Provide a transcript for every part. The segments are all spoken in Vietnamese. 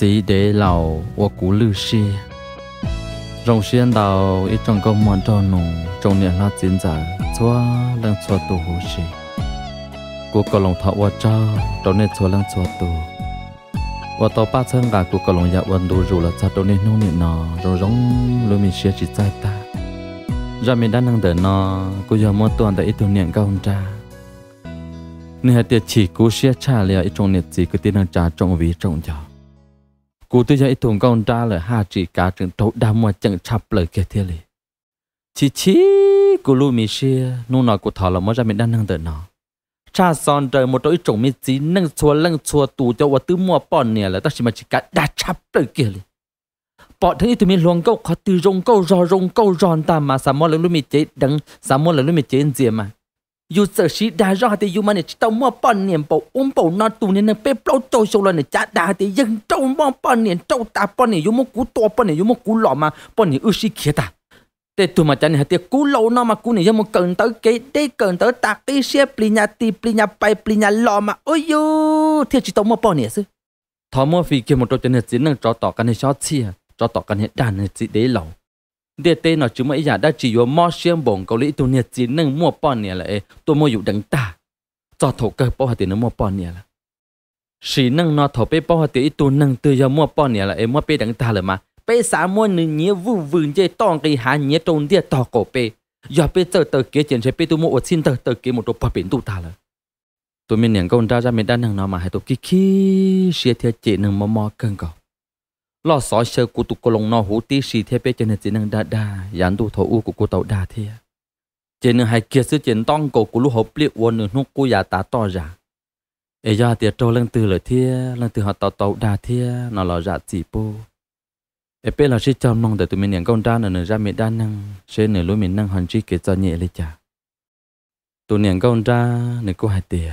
chỉ để lâu và cú lư xe rong xuyên đầu ít trong công mòn cho nụ trong niệm nó chiến giả chúa đang cho tù hồ sĩ của cầu lòng thọ và cho trong niệm chúa đang cho tù và tàu ba chân gà của cầu lòng dạ quần đủ rủ là cha trong niệm nông niệm nó rồi rong lưu mình xe chỉ trai ta ra mình đã năng đỡ nó cô giờ mua tuần tại ít tuần niệm cao ông cha nên hãy tiệt chỉ cú xe cha liệu ít trong niệm gì cứ tin năng cha trong vì trong giàu Cú tư giấy thùng con ra là hà trị cả trường trâu đa mà chẳng chập lời kia thế lì. Chỉ chỉ cú lưu mì xìa, nụ nói cú thọ là mới ra mình đang nâng tờ nó. Cha son trời một đôi trồng mì chí nâng chua lâng chua tù cho và tư mua bỏ nè là ta chỉ mà chỉ cả đa chập lời kia lì. Bỏ thấy tụi mình luồng câu khó tư rong câu rò rong câu ròn ta mà sao mua là lưu mì chế đắng, sao mua là lưu mì chế gì mà dù sở sĩ đã rõ thì dù mà nè tao mua bọn niệm bảo ôm bảo nó tù nè nè bê bảo tôi sâu lên nè chả đã thì dân trâu mua bọn nè trâu ta bọn nè dù mua cú to bọn nè dù mua cú lọ mà bọn nè ưu sĩ kia ta thế tụi mà chả nè thì cú lâu nó mà cú nè dù mua cần tới cái đây cần tới ta cái xe pli nhà ti pli nhà bay pli nhà lọ mà ôi dù thế chỉ tao mua bọn nè sư Tho mua phi kia một trâu chân nè chỉ năng trò tỏ cái này cho chi à trò tỏ cái này đàn nè chỉ để lâu địa tên nó chúng mấy giả đã chỉ vô mò xiêm bổng cầu lý tu nhiệt chỉ nâng mua bọn nè lại tôi mua dụ đánh ta cho thổ cơ bỏ tiền nó mua bọn nè là sĩ nâng nó thổ bê bỏ tiền tu nâng từ giờ mua bọn nè lại mua bê đánh ta là mà bê xã mua nửa nhía vu vườn chơi to cái há nhía trôn địa to cổ bê giờ bê tờ tờ kia chuyện sẽ bê tu mua ở xin tờ tờ kia một đồ bỏ biển tu ta là tôi mình nhận công ra ra mình đã nâng nó mà hãy tôi kí kí xia thiệt chị nâng mò mò cơn cầu lo sói sơ của tụ cô lồng nó hú tí xì thế bé trên hình năng đa đa dán đu thổ u của cô tàu đa thế trên nửa hai kia sư chân tông cổ của lũ hộp liệt quân nửa nút của giả tá to ra ấy do tiệt trâu lăng từ lời thế lăng từ họ tàu tàu đa thế nó lo ra chỉ bô ấy bé là sĩ chăm nong để tụi mình nhận công đa nửa nửa ra mình đa năng sẽ nửa lối mình năng hòn chi kể cho nhẹ lấy chả tụi nhận công đa nửa cô hai tiệt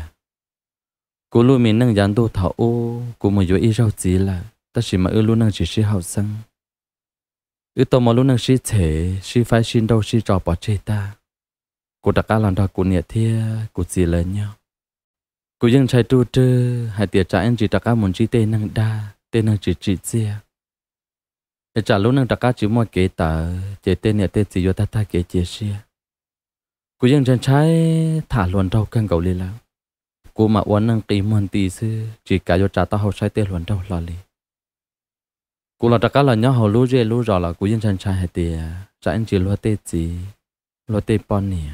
cô lối mình năng dán đu thổ u của một chỗ ít rau chỉ là ta chỉ mà ư luôn năng chỉ chỉ hậu sang ư tôi mà luôn năng chỉ thể chỉ phải xin đâu chỉ trò bỏ chê ta cô đặt cả lần đó cô nhiệt thia cô gì lên nhau cô dân trai tu tư hai tiệt trả anh chỉ đặt cả muốn chỉ tên năng đa tên năng chỉ chỉ chia để trả luôn năng đặt cả chỉ mua kế tờ chế tên nhiệt tên gì vô ta ta kế chia chia cô dân chân trái thả luồn đâu căng cầu lên lão cô mà uốn năng kỳ mòn tì sư chỉ cả vô trả tao hậu sai tên luồn đâu lo liền cú là cả là nhớ hồ lúa rê lúa rò là cú yên chân trai hệ tiề trả anh chỉ lúa tê chỉ lúa tê pon nè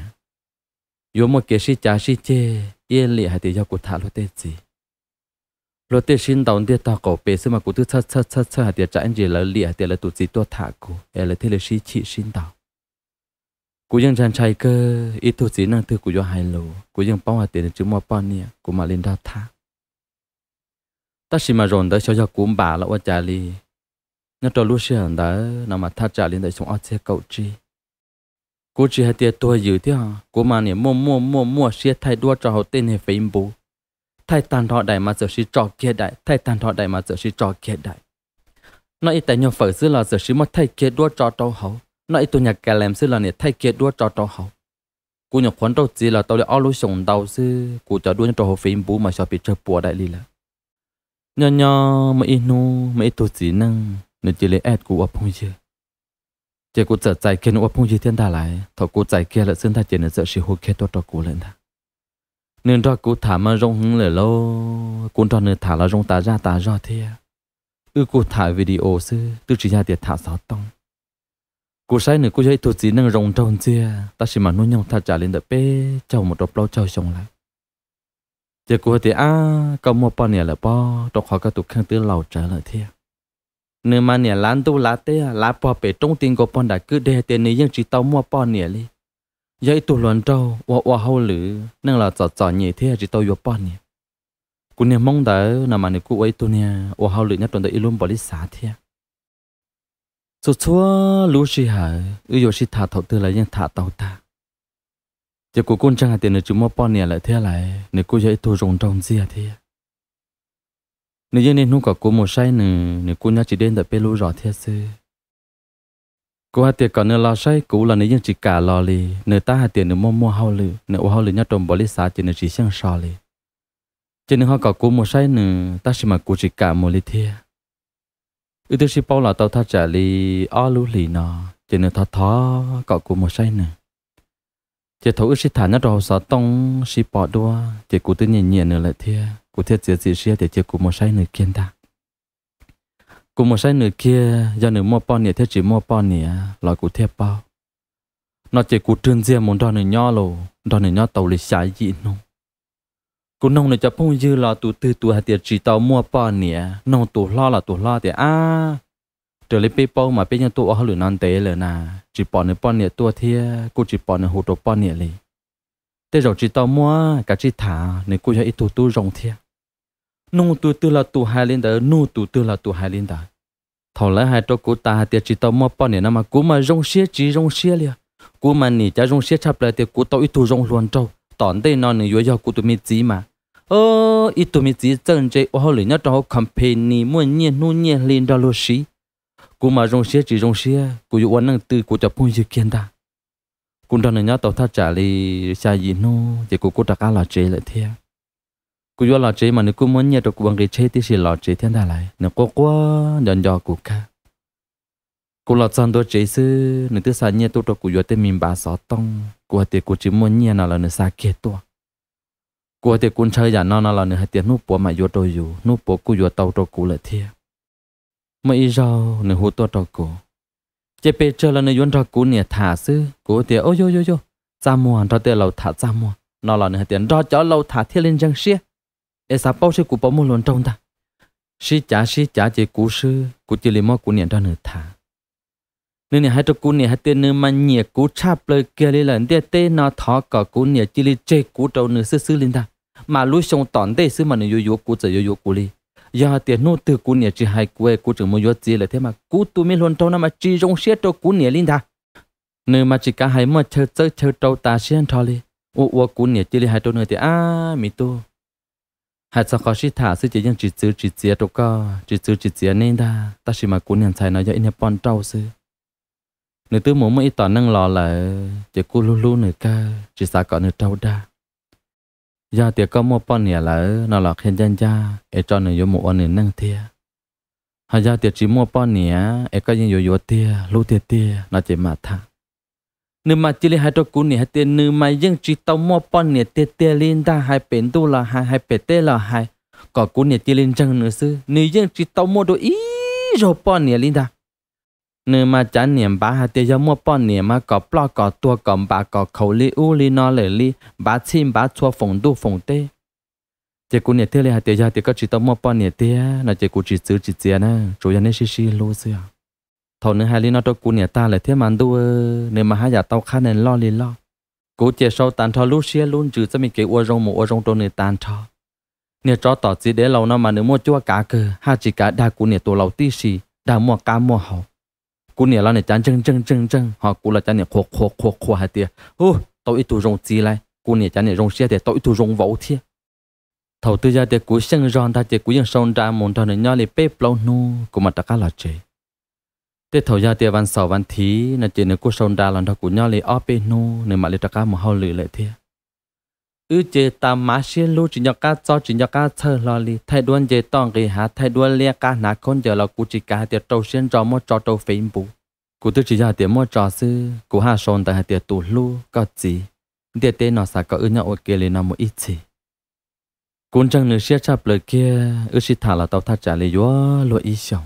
yếu một cái sĩ trả sĩ chê yên lì hệ tiệt giao cú thả lúa tê chỉ lúa tê xin đầu tiên ta cổ bê xem mà cú thứ chát chát chát chát hệ tiề trả anh chỉ là lì hệ tiệt là tụt chỉ tua thả cú hệ là thế là sĩ chỉ xin đầu cú yên chân trai cơ ít tụt chỉ năng thứ cú do hai lù cú yên bao hệ tiề chú mua pon nè cú mà lên đào thả ta xin mà rồn tới cho cho cú bà là ua trả nhớ trò lúc xưa đã nằm mà thắt trả lên tại xuống ở xe cầu chi cô chỉ hai tiệt tôi giữ thế hả cô mà nè mua mua mua mua xe thay đua cho họ tên hệ phim bù thay tàn họ đại mà giờ sĩ trò kia đại thay tàn họ đại mà giờ sĩ trò kia đại nói tại nhà phở xưa là giờ sĩ mất thay kia đua cho tàu hậu nói tôi nhà cả làm xưa là nè thay kia đua cho tàu hậu cô nhà khoản đâu chỉ là tao lại ao lối sống đầu xưa cô cho đua cho họ phim bù mà cho bị chơi bùa đại lý là nhỏ nhỏ mấy nu mấy tôi chỉ năng nên chỉ lấy ad của ông gì chỉ có trở chạy kia nó ông gì thiên đà lại thọ cô chạy kia là xương ta chỉ nên sợ sự hô kia tốt cho cô lên ta nên cho cô thả mà rong hứng lửa lâu cô cho nên thả là rong ta ra ta ra thế ư cô thả video sư tôi chỉ ra tiệt thả sáu tông cô sai nữa cô thấy tôi chỉ năng rong tròn chưa ta chỉ mà nuôi nhau thả trả lên đợi bé chồng một đọc lâu chồng chồng lại chỉ cô thì à câu một bao này là bao đọc họ các tục khăn tư lâu trả lại thế nếu mà nè lan tu lá tê à, lá bò bể trong tiền của bọn đã cứ để tiền này vẫn chỉ tàu mua bò nè li vậy tu luận trâu wa wa hậu lử nên là chọn chọn nhỉ thế à, chỉ tàu vô bò nè cú nè mong đợi nà mà nè cú ấy tu nè wa hậu lử nhất tuần tới luôn bỏ đi xả thế số à. số lú xí hả ư yo xí thả thầu tư lại nhưng thả tàu ta chỉ cú con chẳng hạn tiền nè chỉ mua bò nè lại thế lại nè cú vậy tu rồng trong gì thế nếu như nên không có cô một say nè nếu cô nhớ chỉ đến tại bên lũ rõ thiệt sự cô hạt tiền còn nửa lo say cũ là nếu như chỉ cả lo lì nửa ta hạt tiền nếu mua mua hao lì nếu ô hao lì nhau trồng bỏ lì xá chỉ nếu chỉ sang sò lì chỉ nửa họ có cô một say nửa ta chỉ mà cô chỉ cả một lì thiệt ưu tư sĩ bao là tao thắt trả li o lũ li nọ chỉ nửa thọ thọ có cô một say nửa chỉ thấu ưu sĩ thả nhớ trồng sợ tông sĩ bỏ đua chỉ cô tự nhiên nhiên nữa lại thiệt cụ thiết chế gì xe để chơi cụ một sai nửa kia ta cụ một sai nửa kia do nửa mua pon nè thiết chỉ mua pon nè loại cụ thiết bao nó chỉ cụ trơn riêng muốn đòn nửa nho lồ đòn nửa nho tàu lịch xài gì nông cụ nông nửa cho phong dư là tụ tư tụ hạt tiệt chỉ tàu mua pon nè nông tụ lo là tụ lo thì à trở lấy bê bao mà bê nhân tụ ở lửa non tế lửa nà chỉ bỏ nửa pon nè tua thia cụ chỉ bỏ nửa hồ đồ pon nè lì thế rồi chỉ tàu mua cả chỉ thả nửa cụ cho ít tụ tu rồng thia nu tu tu là tu hai linh đó nu tu tu là tu hai linh đó thầu lấy hai chỗ cô ta tiệt chỉ tao mua bao nhiêu năm mà cú mà rong xía chỉ rong xía liền cú mà nỉ cha rong xía chập lại thì cụ tao ít tu rong luôn trâu tòn đây nó nỉ vừa cụ cú tụi mi chỉ mà ơ ít tụi mi chỉ chân chơi ô hồi nhớ trong company mua nhẹ nu nhẹ linh đó luôn xí cú mà rong xía chỉ rong xía cụ dụ anh năng tư cú chập phun dự kiến ta cụ đó nỉ nhất tao thắt trả li xa gì nu chỉ cụ cú đặt cá là chơi lại thiệt cú yo là chế mà nếu cú muốn nhớ được cú bằng cái chế thì sẽ là chế thiên đại lại nếu có quá nhận do cú cả cú là chọn đôi chế sư nếu thứ sáng nhớ tôi được cú yo tới mình bà sáu tông cú thì cú chỉ muốn nhớ nào là nếu sa kia to, cú thì cú chơi giả nó nào là nếu hai tiền nút bỏ mà yo đôi yo nút bỏ cú yo tàu tôi cú lại thiệt mà ý rau nếu hú tôi tôi cú chế bây giờ là nếu yon tôi cú nè thả sư cú thì ôi yo yo yo ra mua anh tôi tiền lâu thả ra mua nào là nếu hai tiền đó cho lâu thả thiên lên răng xiết e sa bao sư cụ bao mô lon trong ta sĩ chả sĩ chả chỉ cụ sư cụ chỉ lấy mò cụ niệm ra nửa thả nên hai trâu cụ niệm hai tên nửa mà nhẹ cụ chạp lời kia lấy lần tiền tê nó thọ cả cụ niệm chỉ lấy chơi cụ trâu nửa sư sư lên ta mà lối sông tòn tê sư mà nửa yếu yếu cụ chỉ yếu yếu cụ li giờ tiền nô tự cụ niệm chỉ hai quê cụ chỉ mua yếu gì là thế mà cụ tu mi lon trong năm mà chỉ rong xiết trâu cụ niệm lên ta nửa mà chỉ cả hai mà chơi chơi chơi trâu ta xiên thọ li ô ô cụ niệm chỉ lấy hai trâu nửa thì à mi tu hai sao khó sĩ thả sư chỉ nhân chỉ chữ chỉ chia đâu có chỉ chữ chỉ chia nên đa ta chỉ mà cuốn nhận xài nói cho anh bọn trâu sư nữ tư muốn mấy tỏ năng lò là chỉ cu lu lu nữ ca chỉ xa có nữ trâu đa giờ tiệc có mua bọn nè là nó là khen dân gia để cho nữ yêu một anh nữ năng thia hay giờ tiệc chỉ mua bọn nè để có những yêu yêu tia lu tia tia nó chỉ mà thằng nếu mà chỉ là hai đôi cún nè tiền nếu mà dân chỉ tao mua pon nè tiền tiền lên ta hai bên tu là hai hai bên tê là hai có cún nè tiền lên chân nữa sư nếu dân chỉ tao mua đôi ý rồi pon nè lên ta nếu mà chán niệm bà hai tiền giờ mua pon nè mà có plo có tua có bà có khẩu li u li no lệ li bà chim bà chua phồng tu phồng tê chỉ cún nè tiền là hai tiền giờ thì có chỉ tao mua pon nè tiền là chỉ cún chỉ chỉ ซื้ chỉ tiền nè chủ nhân nên xí xí luôn sư à thầu nữa hai linh nó cho cũng nhà ta lại thế mà đâu nên mà hai nhà tao khá nên lo liền lo cụ chia sau tàn cho lúc xia luôn chứ cho mình cái uo rong một uo rong trôn người tàn cho nè cho tỏ gì để lâu nó mà nếu mua chua cá cơ hai chỉ cá đa cụ nhà tổ lâu tí xì đa mua cá mua hậu cụ nhà lo này chán chân chân chân chân họ cụ là chán nhà khô khô khô khô hai tia ô tao ít tu rong gì lại cụ nhà chán nhà rong xia thì tao ít tu rong vỗ thiệt thầu tư gia thì cú sinh ron ta thì cú dân sông ra môn thầu này nhau thì bếp lâu nu của mà ta cá là chơi tế thầu gia tiệp văn sầu văn thí là chuyện của sông đa lần đó của nhau lấy openo nên mà lấy tất cả một hao lử lại thế ư chế ta má xin lu chỉ nhau cá cho chỉ nhau cá thơ lo li thay đuôn chế tòng kỳ hạ thay đuôn lia cá nát con giờ là cụ chỉ cá tiệp trâu xuyên trò mua trò trâu phim bù cụ tức chỉ gia tiệp mua cho sư cụ hạ sông tại hạ tiệp tù lu có gì tiệp tế nó xả có ư nhau ok lên nằm một ít gì cũng chẳng nửa xe chạp lời kia ư chỉ thả là tàu thắt trả lời gió lo ý xong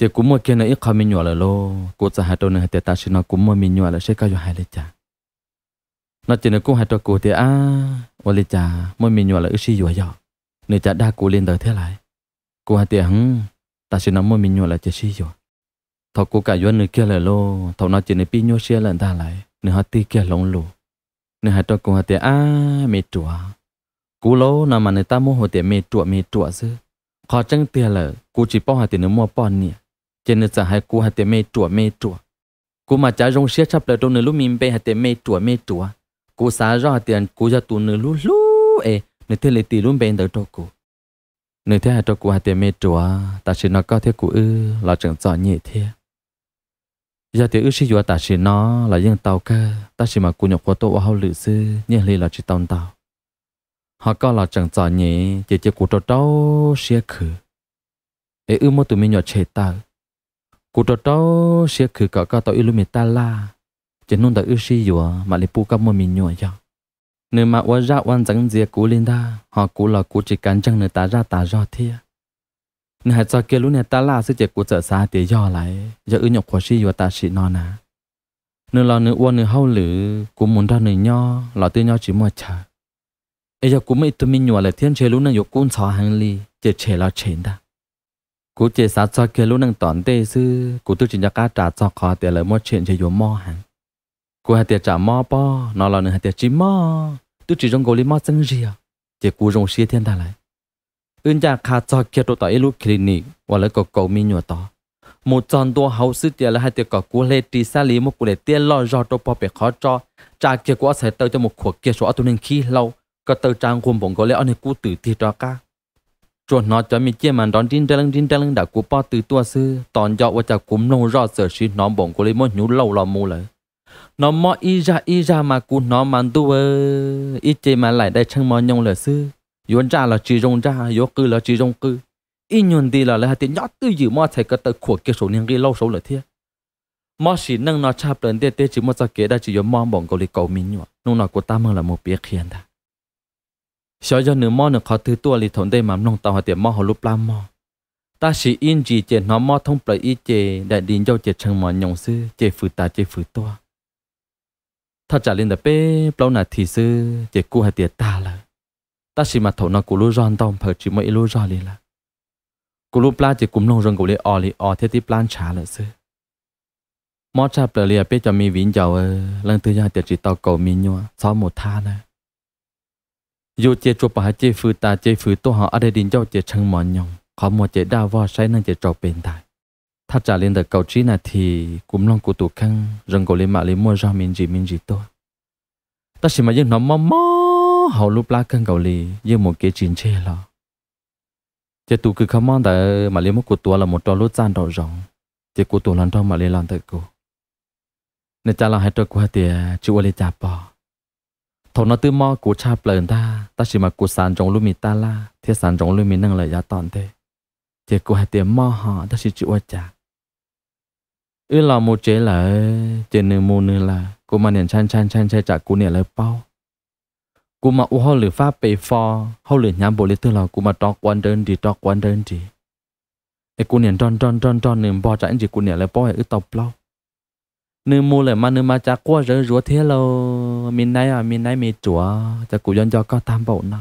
thì cũng mua kia nó ít khó mình nhỏ là lo cô sẽ hạt đâu nữa thì ta xin nó cũng mua mình nhỏ là sẽ cao cho hai lít cha nó chỉ nó cũng hạt cho cô thì à ô lít cha mua mình nhỏ là ít xí dùa dọ nửa cha đa cô lên đời thế lại cô hạt thì hứng ta xin nó mua mình nhỏ là chỉ xí dùa thọ cô cả dùa nửa kia là lo thọ nó chỉ nó bị nhô xe là ta lại nửa hạt tì kia lông lù nửa hạt cho cô hạt thì à mệt chùa cô lô nằm mà người ta mua hồ tiền mệt chùa mệt chùa chứ khó chăng tiền là cô chỉ bỏ hạt tiền nó mua bỏ nè cho nên giờ hai cô hạt tiền mê chùa mê chùa cô mà cha rong xiết chắp lại trong nửa lúc mình bé hạt tiền mê chùa mê chùa cô xả ra hạt tiền cô ra tụ nửa lúc lú ê nửa thế lấy tiền luôn bé đỡ cho cô nửa thế hạt cho cô hạt tiền mê chùa ta chỉ nó có thế cô ư là chẳng rõ nhẹ thế giờ thì ư sĩ vừa ta chỉ nó là dân tàu cơ ta chỉ mà cô nhập qua tổ hậu lữ sư nhẹ lì là chỉ tàu tàu họ có là chẳng rõ nhẹ chỉ chỉ cô trâu trâu xiết khử ê ư mô tụi mình nhỏ chế tao cụ trò trò sẽ khử cả cả tàu ilumi ta la chỉ nôn tàu ước dùa à, mà lấy pu cam mình nhồi cho nếu mà qua ra dạ quan chẳng gì cú lên ta họ cú là cú chỉ cần chẳng nơi ta ra ta do thia nếu hạt cho kia lúc này ta la sẽ chỉ cú trở xa thì do lại giờ ước nhọc khó si dùa à ta chỉ non à nếu là nếu quan nếu hao lử cú muốn ra nơi nho là tiêu nho chỉ mua chờ bây giờ cú mới tụi mình nhồi lại thiên chế lúc này dục cún xóa hàng ly chỉ chế là chế ta cú chỉ sát cho kia lúc năng tỏn tê sư cú tôi chỉ nhắc cá trả cho khó tiền lời mua chuyện chơi vô mò hẳn cú hạt tiền trả mò po nó là nửa hạt tiền chỉ mò tôi chỉ trong gối lý mò chân gì à chỉ cú rong xia thiên ta lại ưng cha khá cho kia tôi tại lúc clinic và lấy cậu cậu mi nhựa to một tròn tua hậu sư tiền là hai tiền cậu cú lê tì xa lý một cú lê tiền lo do tôi po bể khó cho trả kia cú sẽ tới cho một cuộc kia số tôi nên khí lâu có tới trang gồm bóng gối lẽ anh cú tử thì cho cả chuột nó cho mình chia mà đón tin trăng tin trăng đã cúp bao từ tua sư tòn dọ và cha cúm lâu rõ sở sĩ nó bổng của lấy mỗi nhú lâu lò mù lấy nó mò y ra y ra mà cú nó mang tu ơ y chê mà lại đây chẳng mò nhông lời sư yến ra là chỉ rong ra yếu cư là chỉ rong cư y nhuận đi là lấy hạt tiền nhót tư dự mò thầy cái tờ khổ kia số niên ghi lâu số lời thiệt mò sĩ nâng nó chạp lên tê tê chỉ mò ra kế đã chỉ yếu mò bổng của lấy cầu mình nhọ nung nó của ta mừng là một biết khiên ta 小要女猫呢，靠 thứ tua li thốn đây mà nông tàu hạt tiền mò hồ lúc la mò. Ta chỉ in chỉ chè nó mò thông bởi y chè đại đình giao chè chẳng mò nhồng sư chè phử ta chè phử tua. Tha trả lên đập bê, bao nà thì sư chè cu hạt tiền ta là. Ta chỉ mà thổ nó cú lu giòn tông phải chỉ mấy lu giòn li là. Cú lu pla chè cúm nông rừng cú li o li o thế tí plan là sư. Mò trả bởi li à bê mi vĩnh giàu lần thứ hai tiền chỉ tàu cầu mi nhua, sáu một tha này dù chế cho bà chế phứ ta chế phứ tôi họ ở đây đình cho chế chẳng mòn nhong họ mua chế đa vào say năng chế trò bên tai thắt trả lên được cầu trí này thì cũng long cụ tụ khăn rừng cổ lên mạ lên mua rau mình gì mình gì tôi ta chỉ mà dân nó mò mò hậu lúc lá khăn cầu lì dân một cái chín chê lo chế tụ cứ không mong tại mà lên một cụ tụ là một trò lốt gian đầu rộng chế cụ tụ lần trong mà lên làm tại cô. nên cha là hai trò của thì chú ở lên chạp bò thầu nó tư mò cụ cha bờn ta ta chỉ mà cô sàn trong lúc mình ta la thế sàn trong lúc mình nâng lời giá toàn thế thì cô hãy tiền mò họ ta chỉ chịu trả ư là một chế là chế nửa mù nửa là cú mà nhận chan chan chan chan trả cú nửa lời bao Cú mà u hao lửa pháp bề phò hao lửa nhám bộ lý tư là cú mà trọc quan đơn đi trọc quan đơn đi. ai cô tròn tròn tròn tròn nửa bò trả gì cô nửa lời bao ư tộc lâu nếu mua lại mà nếu mà cha qua rồi rửa thế lâu mình nay à mình nay mình chùa cha cụ dân cho có tam bộ nó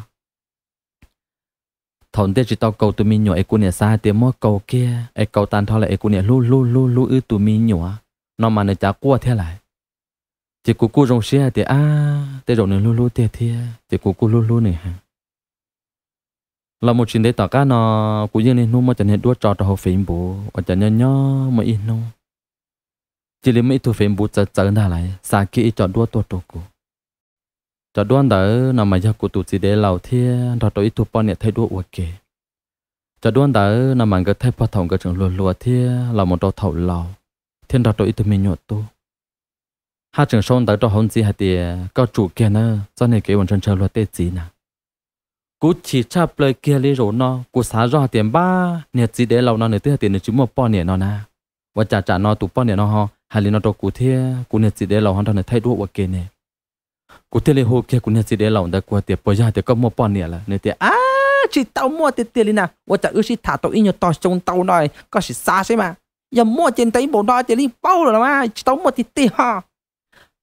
thôn tết chỉ tao cầu tụi mình nhỏ ấy cũng nè xa tết mua cầu kia ấy cầu tan thôi lại ấy cũng nè lu lu lu lu ư tụi mình nhỏ nó mà nè cha qua thế lại chỉ cụ cụ rong xe thì à tết rồi nè lu lu tết thế chỉ cụ cụ lu lu nè là một chuyện đấy tao cá nó cụ như nên nu mà chẳng hết đua trò trò học phim bố và chẳng nhớ nhớ mà ít nông chỉ lấy mấy thu phim bút chở chở na lại xa kỹ chọn đua tổ tổ cụ chọn đua đỡ nằm mà giờ cụ tụ chỉ để lầu thia tổ đôi thu bọn nhặt thay đua uất kề chọn đua đỡ nằm mà cái thay phát thòng cái trường lùa lùa thia là một đọt thầu lầu thiên đọt đôi thu mình nhột tu hai trường sơn đỡ cho hôn gì hạt tiề có chủ kia nữa cho nên cái bọn chân chờ lùa tê gì nè cú chỉ cha plei kia lấy rồi nó cú xả ra tiền ba nhiệt gì để lâu nó nữa tiếc tiền nữa chúng một bọn nhẹ nó na và trả trả nó tụ bọn nhẹ nó ho hà lý nó đó cụ thế cụ nhận chỉ để lầu hoàn toàn là thay đổi vật kia nè cụ thế lấy hồ kia cụ nhận chỉ để lầu đã qua tiệp bây giờ thì có một bọn nè là nè tiệp à chỉ tao mua tiệp tiệp nè và ta ước gì thả tao in nhau tao trông tao này có gì xa xí mà giờ mua trên tay bộ đó thì đi bao rồi mà chỉ tao mua tiệp tiệp ha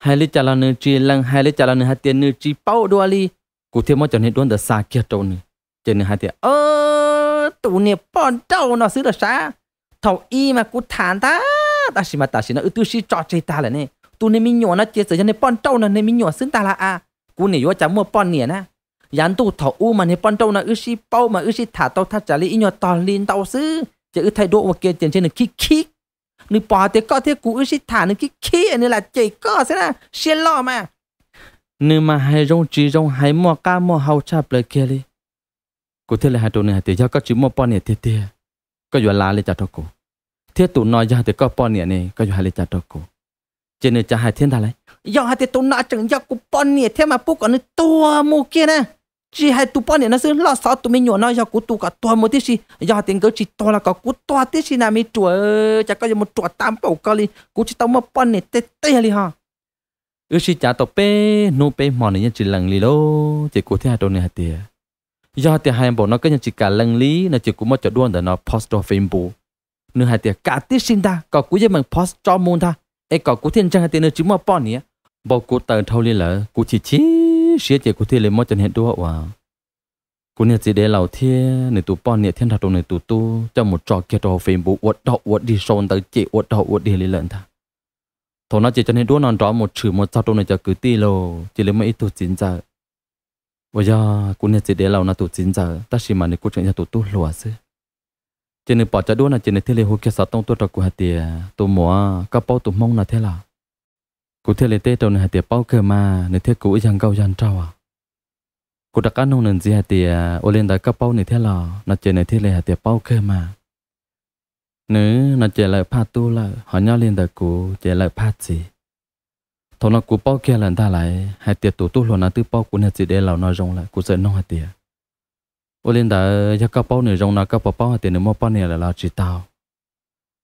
hai lý trả lời nửa chỉ lần hai lý trả lời nửa hai tiền nửa chỉ bao đôi lý cụ thế mới cho nên đón được xa kia trâu nè trên nửa hai tiệp ơ tụ nè bọn trâu nó xứ là xa thầu y mà cụ thản ta ta xí mà ta xí nó ưu tư xí cho chơi ta là nè tu nên mình nhỏ nó chết, sẻ cho bọn trâu nó mình nhỏ xứng ta là à cú này vô chả mua bọn nè nè yán tu thọ u mà nên bọn trâu nó ưu xí bao mà ưu xí thả tao thắt chả lý nhỏ to lên tao xứ chứ ưu thay độ mà kia tiền trên nó kí kí nó bỏ thế có thế cú ưu xí thả nó kí kí nên là chạy có thế là xiên lo mà nếu mà hai rong chỉ rong hai mò cá mò hao chạp lời kia đi Cú thế là hai đồ này thì do các chú mua bọn nè thiệt thiệt có vừa lá lên chả thọ cụ thiết tụ nói ra thì có bọn nè này có hai lệ cha đó cô trên này cha hai thiên đà lấy giờ hai thì tụ nói chẳng giờ của bọn nè thế mà bố còn tua mua kia nè chỉ hai tụ bọn nè nó sẽ lo sợ tụ mình nhổ nói giờ của tụ cả tua một tí gì giờ tiền cứ chỉ to là có của tua tí gì nào mi chùa chả có một chùa tam bảo có li của chỉ tao mà bọn nè tê tê li ha ước chỉ cha tao pe nô pe mòn này chỉ lần li lô chỉ của thế hai tụ này hai tiền giờ thì hai bọn nó cái chỉ cả lần lý nó chỉ cũng mất chỗ đuôn để nó post phim facebook nửa hai tiệt cả tiết sinh ta có cú dân bằng post cho môn ta ấy có cú thiên trang hai tiệt nửa chúng mà bỏ nhỉ bỏ cú tờ thâu liền lỡ cú chỉ chỉ xía chỉ cú thiên lên mót chân hiện đua à cú nhật gì để lầu thiên nửa tụ bỏ nhỉ thiên thật đồ nửa tụ tu cho một trò kia đồ phim bộ uất đậu uất đi sôn tới chị uất đậu uất đi liền lợn ta thôi nó chỉ chân hiện đua non rõ một chữ một sao đồ này cho cứ ti lô chỉ lấy mấy tụ chín giờ bây giờ cú nhật gì để lầu nửa tụ chín giờ ta chỉ mà nửa cú chuyện cho tụ tu lùa xưa จนปอจะด้วนะเจนเทเลหูแค่สัตว์ตัวตะกูหตเตียตัวหมัวก็เป้าตัวมองนะเทล่ะกูเทเลเตตัวนะหตเตียเป้าเกิมาในเทกูยังเกายันเจ้าอ่ะกูตะกันนงนึนเจีหตเตียโอเลนได้ก็เป้าในเทล่ะนะเจนเทเลหตเตียเป้าเกิมาเนื้อนะเจเลยพาตู้ละหอยเลนได้กูเจเลยพาสีทนกูเป้าเกหลันได้ไหลหตเตียตัวตู้หลวนะตื้อเป้ากูเนี่ยจีเดเหล่านอจงละกูเสนน้องหตเตีย ô lên đã cho cá bao này rong nào cá bao bao hạt tiền nó mua bao này là là chỉ tao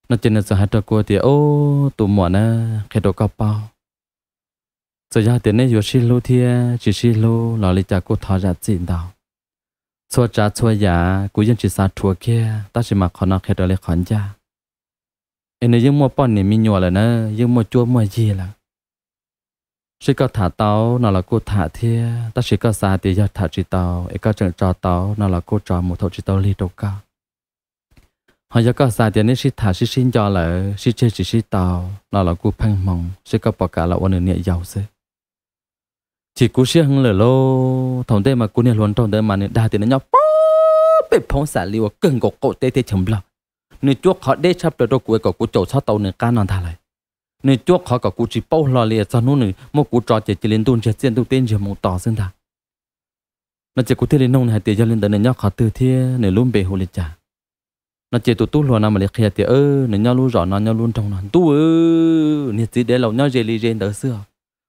nó trên là sợ hạt cô thì ô tụ mỏ nè khi đồ cá bao sợ ra thì này vừa xí lô thì chỉ xí lô là lấy trả cô thọ ra chỉ tao xua trả xua giả cú dân chỉ sa thua kia ta chỉ mà khó nó khi đó lấy khó ra em này dân mua bao này mi nhỏ là nè dân mua chua mua gì là sĩ có thả tàu nó là cô thả thia ta sĩ có xa thì giờ thả chỉ tàu ấy có trận trò tàu nó là cô trò một thợ chỉ tàu li đâu cả họ giờ có xa thì nên sĩ thả sĩ xin cho lại sĩ chơi chỉ sĩ tàu nó là cô phăng mong sĩ có bỏ cả là ôn nền nhẹ giàu xí chỉ cú sĩ hưng lửa lô thằng đây mà cú nè luôn trong đây mà nè đa thì nó nhau bị phong xả liu cưng gọc cổ tê tê chấm lọ nửa chuốc họ đê chập được đâu cuối cổ cú chỗ sao tàu nửa cá non thả lại nên chuốc họ cả cụ chỉ bao lo liệt cho nó nữa một cụ trò chỉ chỉ lên tuôn chỉ tiền tu tiền chỉ một tỏ xin ta nó chỉ cụ thế lên nông này tiền cho lên tới này nhóc họ từ thế này luôn bề hồ liệt trả nó chỉ tụ tu luôn nằm liệt khía thì ơ này nhau luôn rõ nó nhau luôn trong nó tu ơ này chỉ để lâu nhau dễ li dễ đỡ xưa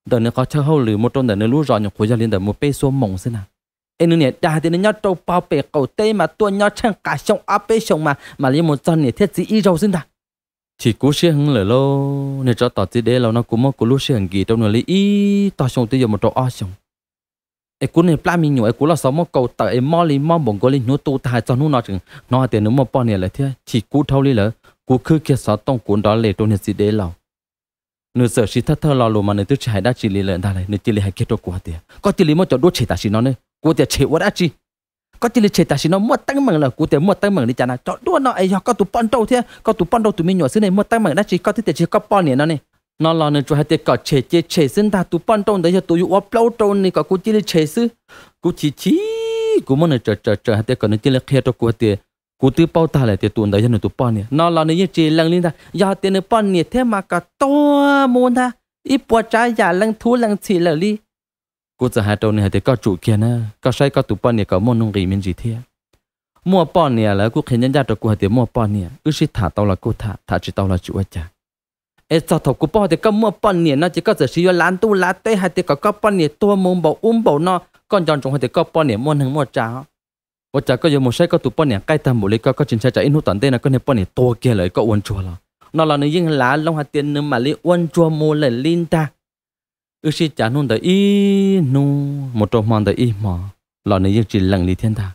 đợt này có chơi hậu lử một trong đợt này luôn rõ nhóc của gia lên tới một bê số mộng xin nào em nữa nè đa thì nó nhau bao bề cầu tây mà tuôn nhau chẳng cả sông áp bê sông mà mà lấy một chân này thiết chỉ y râu xưng chỉ cú xe hưng lửa lô nên cho tỏ tí đế là nó cũng mất cú lú xe hưng gì trong nửa lý ý tỏ xong tí giờ một chỗ o xong ấy cú này plan mình nhủ ấy cú là sáu mất cầu tại ấy mò lì mò bổng cô lý nhú tù tài cho nó nó chừng nó tiền nó một bao nhiêu lại thế chỉ cú thâu lý lỡ cú cứ kia sáu tông cú đó lệ trong nửa gì đế lầu nửa sợ chỉ thất thơ lò lù mà nửa tức chạy đã chỉ lý lợn ta này nửa chỉ lý hai kia cho cú tiền có chỉ lý một chỗ đốt chỉ ta chỉ nó này cú tiền chỉ quá đã chỉ có chỉ là chế ta xin nó mua tăng mừng là cụ thể mua tăng mừng đi chả nào cho đua nó ấy có tụ bón đâu thế có tụ bón đâu tụi mình nhỏ xin này mua tăng mừng đã chỉ có thiết chỉ có bón này nó này nó lo nên cho hai tiết có chế chế chế xin ta tụ bón đâu đấy cho tụi u lâu đâu này có cụ chỉ là chế xứ cụ chỉ chỉ cụ muốn là chờ chờ chờ hai tiết còn chỉ là kia cho cụ tiết cụ tư bao ta lại tiệt tuần đấy cho nó tụ bón này nó lo nên như chỉ lăng lên ta giờ tiền nó bón này thế mà cả to muốn ta ít bữa trái giả lăng thú lăng chỉ là กูจะหาตัวเนี่ยเด็กก็จุเกียนะก็ใช้ก็ตุปอนเนี่ยก็มั่นงรีมันจีเทียมั่วปอนเนี่ยแล้วกูเห็นยันยันตัวกูเดี๋ยวมั่วปอนเนี่ยกูชิถาตัวละกูถาถาจิตตัวละจุอาจ้ะเอจะถกกูปอนเด็กก็มั่วปอนเนี่ยนะจีก็จะชิวล้านตู้ล้านเต้หาเด็กก็ก็ปอนเนี่ยตัวมุมบ่อุ้มบ่เนาะก้อนจอนจงหาเด็กก็ปอนเนี่ยมั่วหนึ่งมั่วจ้าว่าจ้าก็ยังมั่วใช้ก็ตุปอนเนี่ยใกล้ตามบุเลยก็ก็จินใช้ใจอินหุตันเต้นะก็เนี่ยปอนเนี่ยตัวเกลือเลยก็อ้วนชัวร์ละนอนเราเนี่ยยิ่งล้านลงหาเตียนนึงมาเลยอ้วนชัวร์มูเลยลินตา ư sĩ chả nôn đời y nu một trộm mòn đời y mò lọ này dương chỉ lần đi thiên tha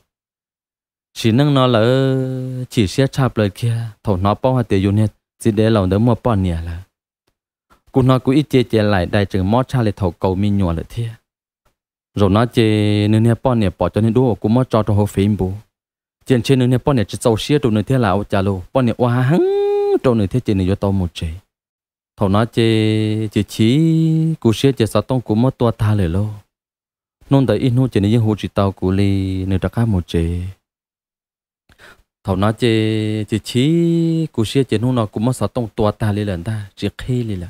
chỉ năng nó là chỉ xe chạp lời kia thầu nó bao hạt tiêu nét chỉ để lòng đỡ mua bao nhẹ là cụ nó cũng ít chê chê lại đại trường mót cha lại thầu cầu mi nhòa lại thia rồi nó chê nên nè bao nhẹ bỏ cho nên đua cũng mót cho cho hồ phim bù trên trên nên nè bao nhẹ chỉ sâu xía trụ nơi thia là ô cha lô bao nhẹ oa hăng trụ nơi thia chỉ nơi vô to một chế thầu nói chê chê chí cú xia chê sao tông cú mất tua ta lệ lô nôn tại in hô chê này hô chỉ tàu cú li nửa đặc cá một chê thầu nói chê chê chí cú xia chê nôn nó cú mất sao tông tua ta lệ lần ta chê khi lệ là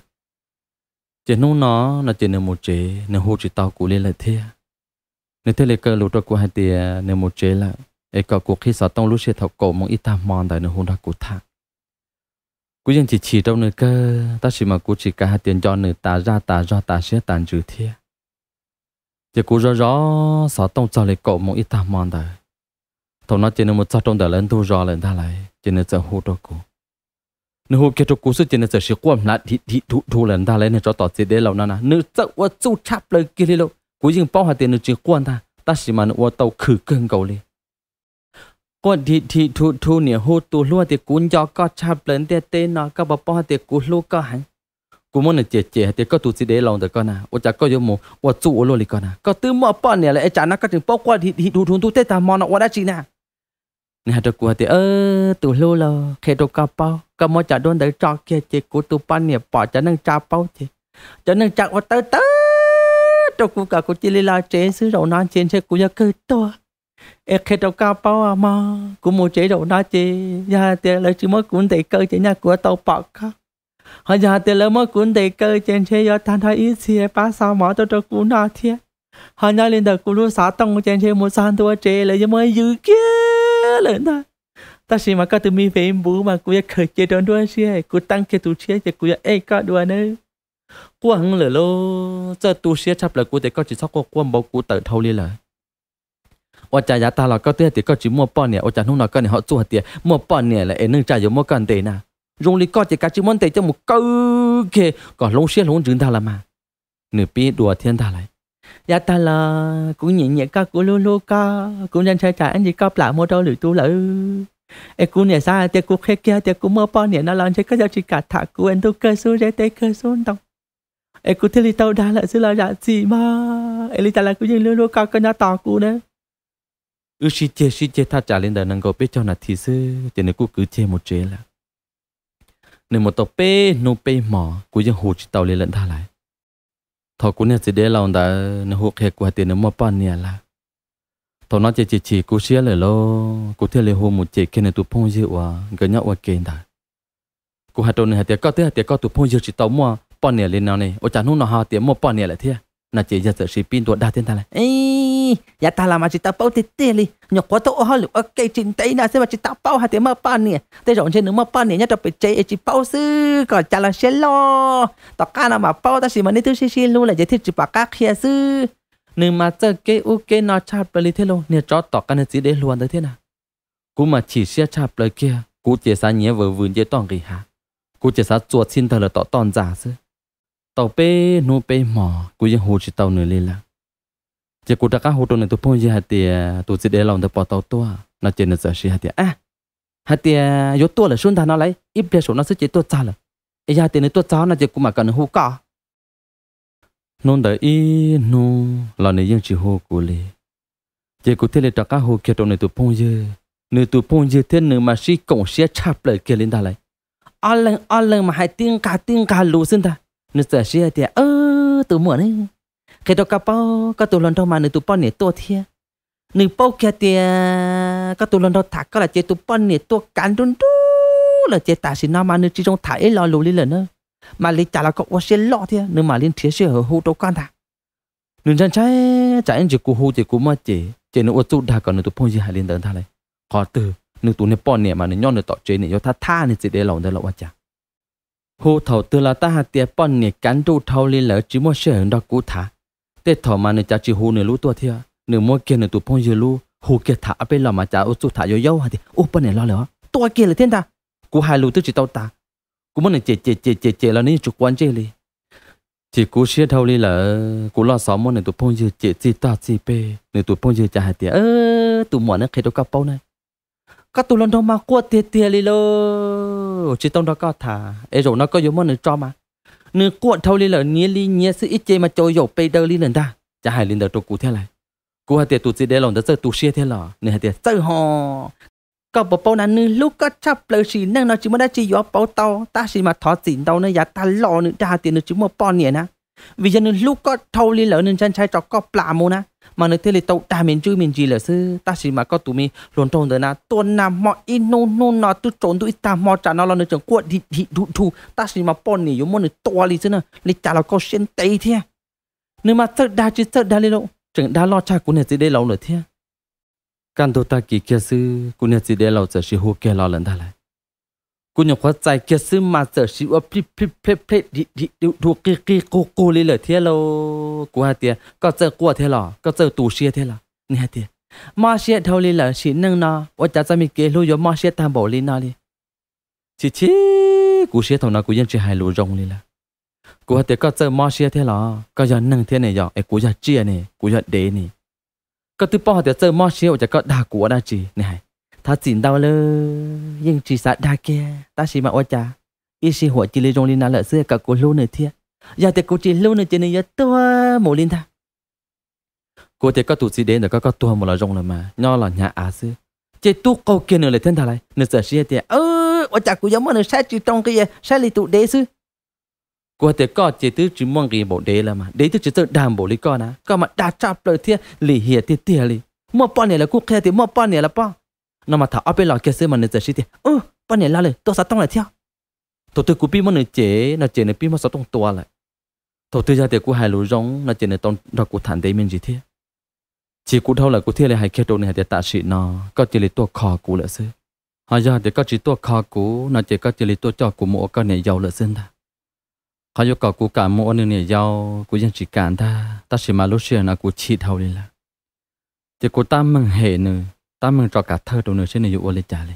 chê nôn nó nó chê nửa một chê nửa hô chỉ tao cú li là thế nửa thế lệ cơ lụt cho cú hai tiền nửa một chê là ấy cả cú khi sao tông lúc xia thầu cổ mong ít ta mòn tại nửa hô đặc cú thang cú dân chỉ chỉ trong nơi cơ ta chỉ mà cú chỉ cả hạt tiền cho nơi ta ra ta do ta sẽ tàn trừ thiệt chỉ cú rõ rõ sợ tông cho lấy cậu một ít ta mòn đời thằng nói chỉ nên một sao trong đời lên tu rõ lên ta lại chỉ nên sợ hụt đâu cú nếu hụt kia trong cú sự chỉ nên sợ sự quan lại thì thì thu thu lên ta lại nên cho tỏ chỉ để lâu nana nếu sợ quá chú chắp lên kia đi lâu cú dân bao hạt tiền nên chỉ quan ta ta chỉ mà nó tàu khử cơn cầu liền ก็ดีที่ทุทุเนี่ยหูตัวลัวเตกุนยอก็ชาเปลนเตเตนอก็บป้อเตกุลูกก็หันกูมันเจเจเตก็ตัวสิเดลองแต่ก็นะว่าจะก็ยมูว่าจู่อลลิก็นะก็ตื้อมอป้อนเนี่ยแหละไอ้จานักก็ถึงป้อกว่าที่ทุทุนตัวเตตามอนว่าได้จริงนะนี่ฮะตะกัวเตเออตัวลูเราเคตกกระเป๋าก็มอจะโดนแต่จอกเจเจกูตัวปั้นเนี่ยปอจะนั่งจับเป้าเจจะนั่งจับว่าเตอเตอตัวกูกับกูจิลิลาเจซื้อเรานอนเจนใช่กูจะคือตัว e khi tàu cao bao à mà cũng một chế độ nói chi nhà tiền lấy chỉ mới cuốn để cơ chế nhà của tàu bạc khác họ nhà tiền lấy mới cuốn để cơ chế chế do thanh thái ít xí ba sao mà tàu cho cũng nói thiệt họ nhà lên đầu cũng luôn tông chế chế một san tua chế lấy mới dữ kia lên ta ta chỉ mà có từ mi phim bù mà cũng khởi chế đón đua xe cũng tăng cái tu chế thì cũng ấy có đua nữa của hằng lửa lô giờ tu xe chấp là cũng để có chỉ sóc của quân bầu của tự thâu đi lại ว่าจะยาตาเราก็เตี้ยติก็จิมัวป้อนเนี่ยว่าจะนุ่งเราก็เนี่ยเขาจู่เตี้ยมัวป้อนเนี่ยแหละเอ็นึงใจอยู่มัวกันเตนะรงลีก็จะกาจิมันเตจะมุกเก้เกก็ลงเชี่ยลงจึงทาละมาหนึ่งปีดัวเทียนทาไรยาตาละกูเหนียเหนียก็กูลูลูก็กูยันใช้จ่ายอันนี้ก็ปลาโมโตหรือตูเลยเอกูเนี่ยซาเตกูแค่แก่เตกูมัวป้อนเนี่ยนั่นเราใช้ก็จะจิกัดถากูเอ็นตุกเกอร์สู้ใจเตเกอร์สู้ต้อง Ê, cô thấy lý tao đã lại xưa là dạ gì mà Ê, lý tao là cô dừng lưu lưu cao cân đã tỏ cô nữa ư shi chê shi chê tha trả lên đời nâng năng 够 biết cho là thì sư thì nó cứ cứ chê một chế là nếu một tàu pê nô pê mỏ cú dân hồ chỉ tàu lên lận tha lại thọ cú này chỉ để lòng đã nó hụt hẹt qua tiền nó mua pan nè là thọ nó chỉ chỉ chỉ cú xía lời lo cú theo lời hồ một chế kia này tụ phong dữ quá gần nhau quá kia đã cú hạt đồn này hạt tiệt có thế hạt tiệt có tụ phong dữ chỉ tàu mua pan nè lên nào này ô chả nó nó hạt tiệt mua pan nè lại thế là chỉ giờ sợ sĩ pin tụ đa tiền ta lại ya dạ, ta la chi ta pau te te li nyo ko to ha lu ok chin te na se chi ta pau ha te pa ni te rong chen ma pa ni nya ta pe che chi pau su ko cha la she lo ta ta si ma ni tu si si lu la je thi chi pa ka khia su ni ma cha ke u ke na cha pa li the lo ni cho to ka na chi de luan ta thế na cú mà chỉ xe cha pa kia cú chỉ sa chuột xin thờ là tọ tòn giả sư tàu pe nu pe hồ chỉ tàu nửa lên là chỉ cô đã cá hồ tuần nên tôi phong gì hạt tiền tôi chỉ để lòng tôi bỏ tàu tua nó chỉ nên giờ gì hạt tiền à ah, hạt tiền eh, yếu tua là xuân thà nó lấy ít để số nó sẽ chỉ tua cha là ấy e hạt tiền này tua cha nó chỉ cũng mà cần hú cả nôn đời ý nô là này dân chỉ hồ của lì chỉ cụ thế là đã cá hồ kia tuần này tôi phong gì nên tôi phong gì thế nên mà sĩ cổng sẽ chắp lại kia lên ta lấy ăn lên ăn lên mà hai tiếng ca tiếng ca lù xin ta nếu giờ gì hạt tiền ơ tôi muốn đấy khi đó cá bao cá tụ lần đầu mà nửa tụ bao nửa tua thia nửa bao kia tia các tụ lần đầu thạc các là chế tụ bao nửa tua cán đun đu là chế tả xin nào mà nửa chỉ trong thải lo lù lì lần nữa mà lý trả là có quá xe lo thia nửa mà liên thiết sẽ hở hô đâu can thà nửa chân trái anh chỉ cú hô chỉ cú mà chỉ chỉ nửa tụ đa còn nửa tụ bao gì hai liên đơn thà này khó từ nửa tụ nửa bao nửa mà nửa nhon nửa tọ chế nửa do thà tha nửa chỉ để lòng để lòng quá chả hồ thầu từ là ta hạt tiệp bao nửa cán đu thâu liên lỡ chỉ mua sẽ hở đó cú thà tê thọ mà nửa cha chỉ hù nên lú tua thia nửa mua kia nửa tụ phong dừa lú hù kia thả bên là mà cha ô chú thả dầu dầu hả thì ô bên này lo lỡ tua kia là thiên ta cú hai lú tức chỉ tao ta cú muốn nửa chè chè chè chè chè là nên chụp quan chê li chỉ cú xia thâu li là cú lo sáu món nửa tụ phong dừa chè chè ta chè pe nửa tụ phong dừa cha hả thì ơ tụ mỏ nó khai đâu cao bao này các tụ lần đầu mà quạt tiệt tiệt li lô chỉ tao đó có thả ê rồi nó có giống món nửa cho mà nư cuộn thâu li lở nhía li nhía sự ít chê mà chơi dầu bây đơ li lần ta chả hải lên đờ trâu cú thế này cú hai tiệt tụt gì đây lòng đỡ giờ tụt xia thế lò nè hai tiệt sơ hò có bao nán nư lúc có chắp lỡ xì nâng nó chỉ muốn đã chỉ gió bao tàu ta xì mà thọ xỉn đâu nữa giá ta lò nữa ra tiền nữa chỉ một bao nhẹ nè vì cho nên lúc có thâu lý lỡ nên chân trai cho có plà mô na mà nơi thế là tàu ta mình chui mình gì là sư ta chỉ mà có tụi mi luôn trông tới na tuần nào mọi in nô nô nó tu trốn tụi ta mò trả nó là nơi chẳng quật thì thì đủ thù ta chỉ mà bọn này giống món này to lý chứ nè lý trả là có xuyên tây thế à. nếu mà thật đa chứ thật đa lý lộ chẳng đa lo cha của này gì đây lâu nữa thế à. càng tụi ta kỳ kia sư của này gì đây lâu giờ chỉ hô kia lo lần ta lại กูอยากเข้าใจเกี่ยวซึ่งมาเสิร์ชว่าพลิพลิพลิพลิดิดิดูดูกีกีกูกูเลยเหรอเที่ยวเรากูฮะเตียก็เจอกูเที่ยวหรอก็เจอตูเชียเที่ยวหรอนี่ฮะเตียมาเชียเท่าเลยเหรอชิ้นหนึ่งเนาะว่าจะจะมีเกลูยมาเชียตามบอกเลยเนาะเลยชิชิกูเชียเท่านั้นกูยังจะหายรู้รงเลยล่ะกูฮะเตียก็เจอมาเชียเที่ยวหรอก็ยังหนึ่งเที่ยวเนี่ยยอไอ้กูอยากเจียเนี่ยกูอยากเดเนี่ยก็ตื้อป้อเตียเจอมาเชียว่าจะก็ด่ากูนะจีเนี่ย他紧到了，nhưng chỉ sát đa kia, ta chỉ mà cha, ít chỉ hỏi chỉ lấy trong linh là xưa cả cô lâu nữa thiệt, giờ thì cô chỉ lâu nữa cho nên giờ tôi linh ta, cô thì có tụt gì đến rồi có có tôi là rong là mà, nho là nhà à xưa, chỉ tu câu kia nữa là thiên thà lại, nữa sợ xia thì, ơ, ở cha cô giống mà nữa sát chỉ trong cái gì, sát lì tụ đế xưa, cô thì có chỉ tứ chỉ mong cái bộ đế là mà, đế tứ chỉ tự đàm bộ lý con á, có mà đa chập rồi thiệt, lì hiệt thì tiệt lì, mà bao này là cô kia thì mà bao này là bao nó mà thảo áp lọ kia xưa mà nửa giờ xí thì ừ bao nhiêu la lên tôi sao tông lại theo tôi tôi cúp pin mà nửa chế là chế nửa pin mà sao tông tua lại tôi tôi ra thì cú hai lúa rong là chế nửa tông là cú thản đấy mình gì thế chỉ cú thâu là cú thế là hai kia đồ này thì tạ sĩ nó có chỉ là tua khó cú lại xưa họ giờ thì có chỉ tua khó cú nó chỉ có chỉ là tua cho cú mộ có này giàu lại xưa ta họ yêu cầu cú cả mộ này giàu cú chỉ cản ta ta chỉ mà lúc xưa là cú chỉ thâu đi là chỉ cú ta mừng hệ nữa ta mình cho cả thơ đầu nửa trên này dụ lên trả lên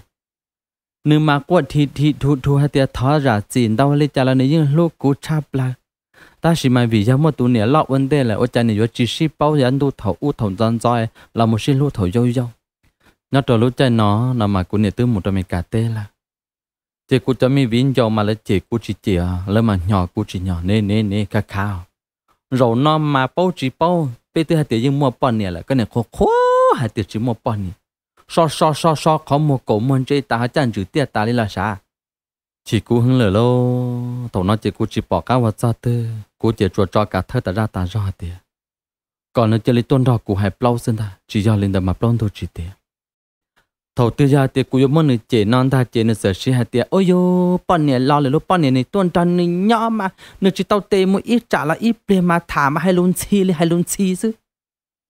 nếu mà quật thì thì thu thu hay tiệt thở ra tiền đâu lên trả là nếu như lúc cú chạp là ta chỉ mà vì do một tu nè lọ vấn đề là ở trên này dụ chỉ ship bao giờ anh tu thầu u thầu dân roi là một xin lúc thầu dâu dâu nó trò lúc chơi nó là mà cú nè tư một trong mình cả tê là chỉ cú cho mình vinh dầu mà là chỉ cú chỉ chỉ là mà nhỏ cú chỉ nhỏ nè nè nè khá khá rồi nó mà bao chỉ bao bây giờ hay tiệt nhưng mua bao nè là cái này khó khó hay tiệt chỉ mua bao nè so so so so có một cổ môn chơi ta chẳng chữ tiệt ta đi là sao chỉ cú hưng lửa lô tổ nó chỉ cú chỉ bỏ cá vào ra tư cú chỉ chuột cho cả thơ ta ra ta ra tiệt còn nó chơi lấy tôn đó cú hay plau xin ta chỉ do lên đầm mà plau thôi chỉ tiệt thầu tư gia tiệt cú yếm nữa chỉ non ta chỉ nữa sợ sĩ hay tiệt ôi yo bọn này lo lửa lô bọn này này tôn trần này nhỏ mà nữa chỉ tao tê một ít trả là ít bề mà thả mà hay luôn chi hay luôn chi chứ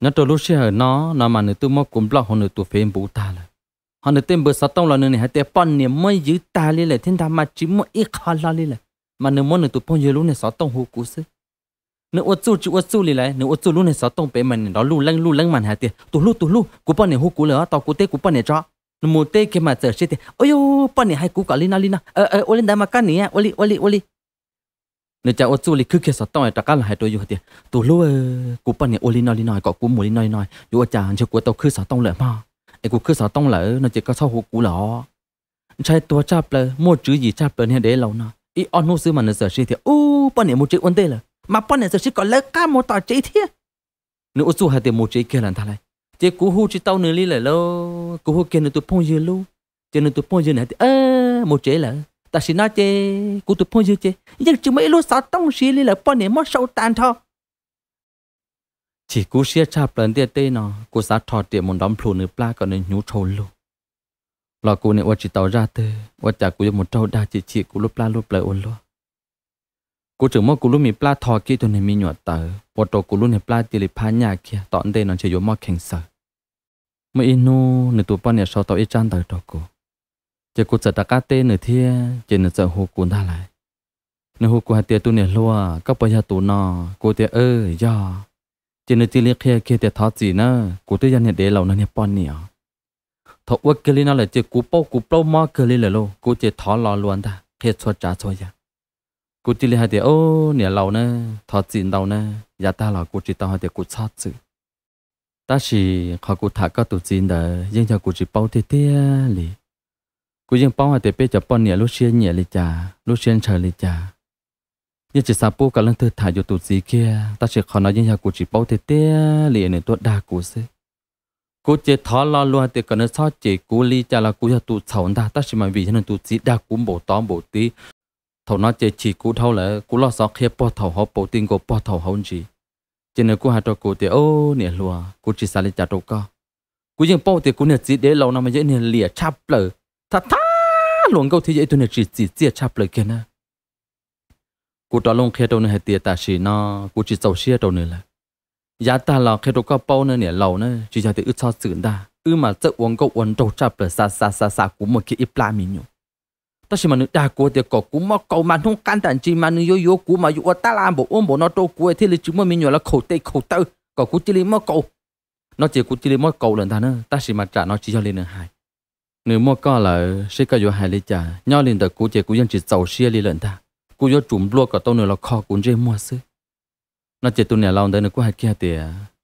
nó trôi lúc xe nó nó mà nửa tu mốc cũng lo họ nửa tu phim bù ta là họ nửa tên bờ sát tông là nửa này hai tay bắn niệm mới giữ ta lên là thiên đàng mà chỉ mới ít khó lo lên là mà nửa mò nửa tu phong giờ luôn này sát tông hú cú sư nửa ôt chú chú ôt chú lên lại nửa ôt chú lúc này sát tông bé mình đó lu lăng lu lăng mà hai tay tu lu tu lu cú bắn niệm hú cú là tao cú tê cú bắn niệm cho nó mua tê kia mà giờ xe thì ôi yo bắn niệm hai cú cả lina lina ờ ờ ôi lên đàm mà cái này à ôi li ôi li ôi li nên cha ô chú li cứ kia sợ tao trắc là hai tôi dùng tiền tôi lúa cúp bận này ô li nói li nói có cú mồi li nói nói dù cha anh chưa cú tao cứ sợ tông lỡ mà ai cú cứ sợ tông lỡ nó chỉ có sau hồ cú lọ chạy tua cha bờ mua chữ gì cha bờ này để lâu nè ý on mua xứ mà nó sợ chi thì ô bận này mua chữ ổn tê là mà bận này sợ chi có lỡ cá mua tao chế thiệt nếu ô chú hai tiền mua chế kia là thà này chế cú hú chỉ tao nửa li lại lâu cú hú kia nửa tôi phong dưa lâu chế nửa tôi phong dưa này thì ơ mua chế là ta xin nói chê cụ tụi phong dư chê nhưng chúng mấy lúc sao tông xí lý là bọn này mất sâu tàn thọ chỉ cú xia cha lần tiệt tê nó cú sa thọ tiệt một đám phù nữ pla còn nên nhú trâu lu lọ cú này chỉ tàu ra tê ua chả cú một trâu đa chỉ chỉ cú lúc pla lúc lại ôn lu cú trưởng mơ cú lúc mi pla thọ kia tụi này mi nhọt tờ ua trâu cú lúc này pla tiệt lì pha nhà kia tọn tê nó chỉ vô mơ khèn sợ mấy inu nửa tụi bọn này sau tàu ít chăn tờ trâu cú chỉ cột sợ ta cá tê nửa thia chỉ nửa sợ hồ cuốn ta lại nửa hồ cuốn tiệt tu nửa lúa các bây giờ tu nọ cô tiệt ơi do chỉ nửa tiệt liệt kia kia tiệt thoát gì nữa cô tiệt dân hiện để lâu nó nè pon nhỉ thọ uất cái li lại chỉ cú bao cú bao mà cái li là luôn cô chỉ thoát lò luôn ta kia cho trả cho ya dạ. cô tiệt liệt hai tiệt ô nửa lâu nè thoát gì đầu nè giờ dạ ta là cô chỉ tao hai tiệt cô sát chữ ta chỉ họ cô thả các tụ gì đó nhưng cho cô chỉ bao tiệt tiệt liền กูยังป้องหาเตเป้จะป้อนเนี่ยลูกเชียนเนี่ยเลยจ้าลูกเชียนเฉยเลยจ้ายังจะซาปูกับเรื่องเธอถ่ายอยู่ตูสีเกียตาเชขอน้อยยังอยากกูจีเป้าเตเต้เหลี่ยหนึ่งตัวด่ากูซึกูเจท้อรอลัวเตกันเนื้อซอเจกูลีจ้าละกูอยากตูเฉาด่าตาเชมันวีฉันตูจีด่ากูโบตอมโบตีเท่าน้อยเจจีกูเท่าเลยกูรอซอเคียป้อเท่าเขาโปติงกูป้อเท่าเขาจีเจเนื้อกูหาตัวกูเตโอเนี่ยลัวกูจีสาลิจ่าตัวก็กูยังป้อเตกูเนี่ยจีเดลเรานะมันเยอะเนี่ยเหลี่ยชับเลยทัดทัหลวงก็ที่จะตุนจิตจิตเจียชับเลยกันนะกูตอลงเคตัวนึงให้เตียตาชีนอกูจิตเจ้าเชี่ยตัวนึงละยาตาเราเคตัวก็เป้าเนี่ยเนี่ยเราเนี่ยจิตจะติดอึดชอบสื่อได้อือมาเจ้าวงก็วนโตจับเลยซาซาซาซากูหมดคิดอีปลามีอยู่但是嘛，你大哥的哥，古嘛搞嘛，弄简单只嘛，你有有古嘛有我打烂不，我无那多古的，你只么明了口袋口袋，搞古这里么搞，那这古这里么搞人他呢？但是嘛，咋那只要你能害，nếu mua có là sẽ có hai lý cha nhau liền được cố chế cố dân chỉ giàu xia lý lận ta cố yo trùm lúa cả tàu nữa là khó cũng dễ mua xứ nó chỉ tụi này lao đấy nó có hai kia thì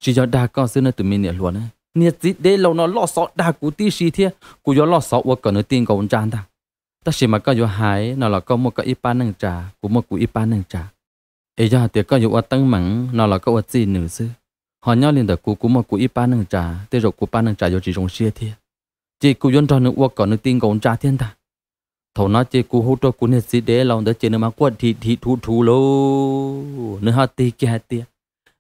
chỉ cho đa con xứ nó tụi mình nhà luôn á nhiệt gì để lâu nó lo sợ đa cố tí xí thế cố yo lo sợ quá cả nó tiền còn chán ta ta chỉ mà có yo hai nó là có một cái ipa năng trà cũng một cái ipa năng trà ấy giờ thì có yo tăng mắng nó là có gì nữa xứ họ nhau liền được cố cố một cái ipa năng trà thế rồi cố ipa năng trà yo chỉ dùng xia thiệt chị cụ dân tròn nước uộc có nước tin cũng trả thiên ta thầu nó chị cụ hỗ trợ cụ nết gì để lòng đó chị nó mà quật thì thì thu thu lô nữa họ tì kia tì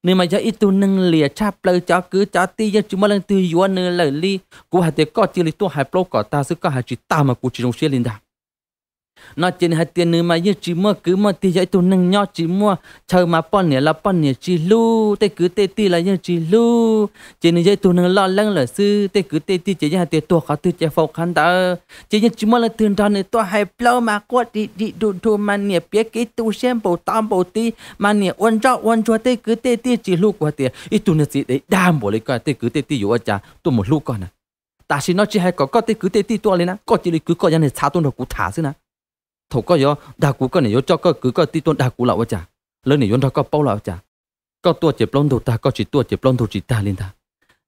nếu mà giờ ít tu nâng lìa cha plơ cho cứ cho tì giờ chúng mà lần từ yuan nữa lời li cụ hạt tiệt có chỉ li tu hạt plô có ta sức có hạt chỉ ta mà cụ chỉ dùng xe linh đàng nó trên hai tiền nữa mà như chỉ mua cứ mua thì dạy tụ nâng nhau chỉ mua chờ mà bọn nè là bọn nè chỉ lu tê cứ tê ti là như chỉ lu trên này dạy tụ nâng lo lắng là sư tê cứ tê ti chỉ hai tiền tuột khó tê chạy phục khăn ta chỉ như chỉ mua là tiền đó này tôi hai plau mà có đi đi đồ đồ mà nè biết cái tụ xem bộ tam bộ tì mà nè uốn cho uốn cho tê cứ tê ti chỉ lu quá tiền ít tụ nè gì đấy đam bộ lấy coi tê cứ tê ti yếu ở cha tôi một lu con nè à. ta xin nói chỉ hai có có tê cứ tê ti tua lên nè có chỉ lấy cứ có nhà này cha tôi nó cũng thả xí nè thầu có yo đa cú có này yo cho có cứ có tí tuân đa cú lão cha, lớn này yo nó có bao lão chả có tua chỉ lông đầu ta có chỉ tua chỉ lông đầu chỉ ta lên ta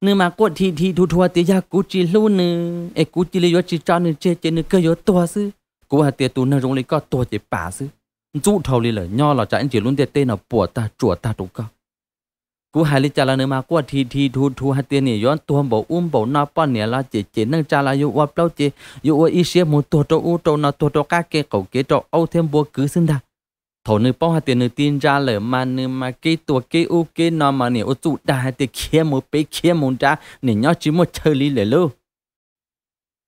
nếu mà quật thì thì thu thua tiếc ya cú chỉ luôn nè ai cú chỉ lấy yo chỉ cho nè chơi chơi nè cái yo tua sư cú hà tiệt tu nè rong lấy có tua chỉ bà sư chú thầu lên là nho là chả anh chỉ luôn tiệt tên là bùa ta chùa ta đủ cao cú hai lý cha là nếu mà cú thì thì thu thu hai tiền này yon tuôn bảo um bảo nó bao nè là chỉ chỉ nâng cha là yêu vấp lâu chỉ ý xe một tổ tổ u tổ nó tổ tổ các cầu kế tổ âu thêm bùa cứ xưng đà thổ nữ bao hai tiền nữ tin ra lỡ mà nữ mà cái tổ cái u cái nó mà nè tụ đà hai tiền kia một bé kia một ra nè nhớ chỉ một chơi lý lệ luôn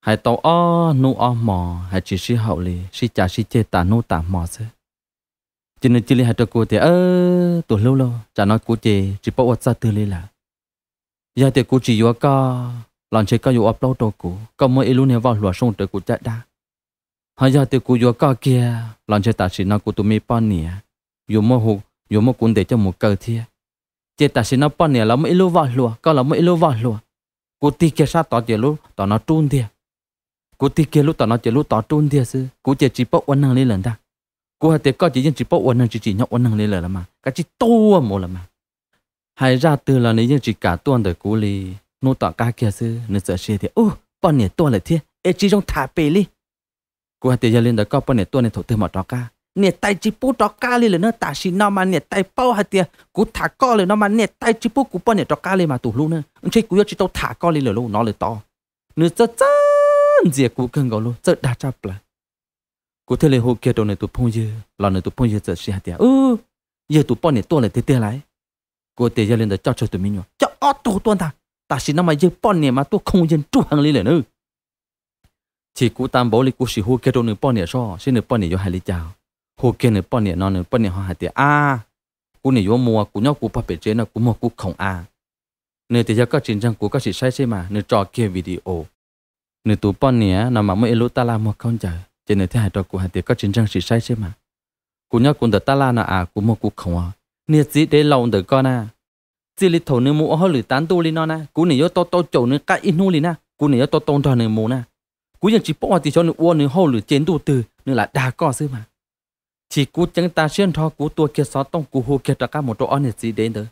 hai tàu o nu o mò hai chỉ sĩ hậu lý sĩ cha sĩ chê tà nu tà mò xưa chỉ nên chỉ lấy hạt cô thì ơ tổ lâu lâu chả nói cô chị chỉ bảo WhatsApp từ lấy là giờ thì cô chỉ vừa làm chế chơi có vừa upload đồ cô có mỗi ít lúc này vào lúa xong tới cô chạy đa hay giờ thì cô vừa có kia làm chế ta chỉ nói cô tụi mi bao nè vừa mua hụt vừa mua cuốn để cho một cờ thiệt chế ta chỉ nói bao nè là mỗi ít lúc vào lúa có là mỗi ít lúc vào lúa cô ti kia sao tao chế lúc tao nó trun thiệt cô ti kia lúc tao nó chế lúc tao trun thiệt sư cô chế chỉ bảo quân năng lên lần ta cô hạt tiệt có chỉ riêng chỉ bốc uốn chỉ chỉ nhau uốn hàng lên là mà cái chỉ to mồ là mà hay ra từ là nếu chỉ cả tuần đời cũ li nô tọa ca kia sư nên sợ xe thì ô bọn này tuần là thế ê chỉ trong thả bể li cô hạt tiệt giờ lên đời có bọn này tuần này thổ từ mỏ đó ca nè tay chỉ bút đó ca li là nó ta xin nó mà nè tay bao hạt tiệt cú thả co lên nó mà nè tay chỉ bút cú bọn này đó ca li mà tủ luôn nữa ông chơi cú chỉ tao thả co li là luôn nó là to nữa sợ chân gì cú cần gọi luôn sợ đa chấp lại cô cô thấy kia tôi tôi tôi tôi tôi tôi phong phong này này, ừ, này to thế thế ta, ta mà không nhận hàng lý nữa, chỉ cô tam bảo li cô sĩ hô kia đâu nửa bọn này so xin nửa bọn nè yo hai li chào hô kia nửa bọn này non nửa bọn này họ hai tiệt à, cú nè yo mua cú nhóc cú pa bể chế nó cú mua cú không a à. nửa giờ các chiến tranh cú các sĩ sai xe mà nửa cho kia video nửa tụ bọn này nằm mà mới lô ta làm một con trời thế nên thế hai trò của hai tiệc có chiến tranh sự sai chứ mà cú nhóc cũng được ta la nọ à cú mua cú không à nè chỉ để lâu được con à chỉ lì thổ nè mua hơi lửa tán tu lên nó à. nè cú nè yo to to chỗ nè cái in nu lì nè cú nè yo to to tròn nè mua nè cú giờ chỉ bỏ thì cho nè uôn nè hô lửa chiến tu từ nè là đa co chứ mà chỉ cú chẳng ta xuyên thọ cú tua kia xót tông cú hô kia tất cả một chỗ nè chỉ đến được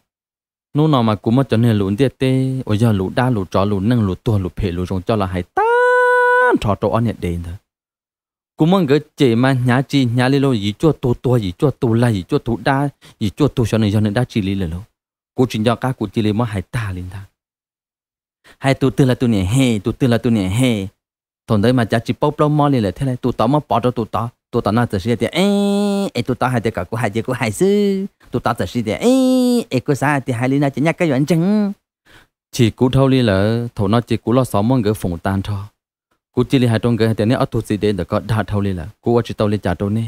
nô nào mà cú mất cho nè lún tiệt tê ôi giờ lú đa lú trò lú nâng lú tua lú phê lú rong cho là hay tan thọ chỗ nè đến được cú mong cái chế mà nhà chị nhà lì lo gì cho tổ tổ gì cho tổ là gì cho tổ đa gì cho tổ cho nên cho nên đa chỉ lì lì lo cú chuyện cho các cú chỉ lì mà hai ta lên ta hai tổ tư là tổ nè hè tổ tư là tổ nè hè thằng đấy mà giá chỉ bốc bốc mò lì lì thế này tổ tao mà bỏ cho tổ tao tổ tao nó chỉ là tiền ê tổ tao hai cái cả cú hai tiền cú hai sư tổ tao chỉ là tiền ê ê cú sao thì hai lì na chỉ nhắc cái chuyện chăng chỉ cú thâu lì là thằng nó chỉ cú lo sáu mong cái phụng tan thôi cú chỉ li hai trong cái thế này ở tu gì đến đã có đạt thâu li là cú ở chỉ tàu li trả trâu nè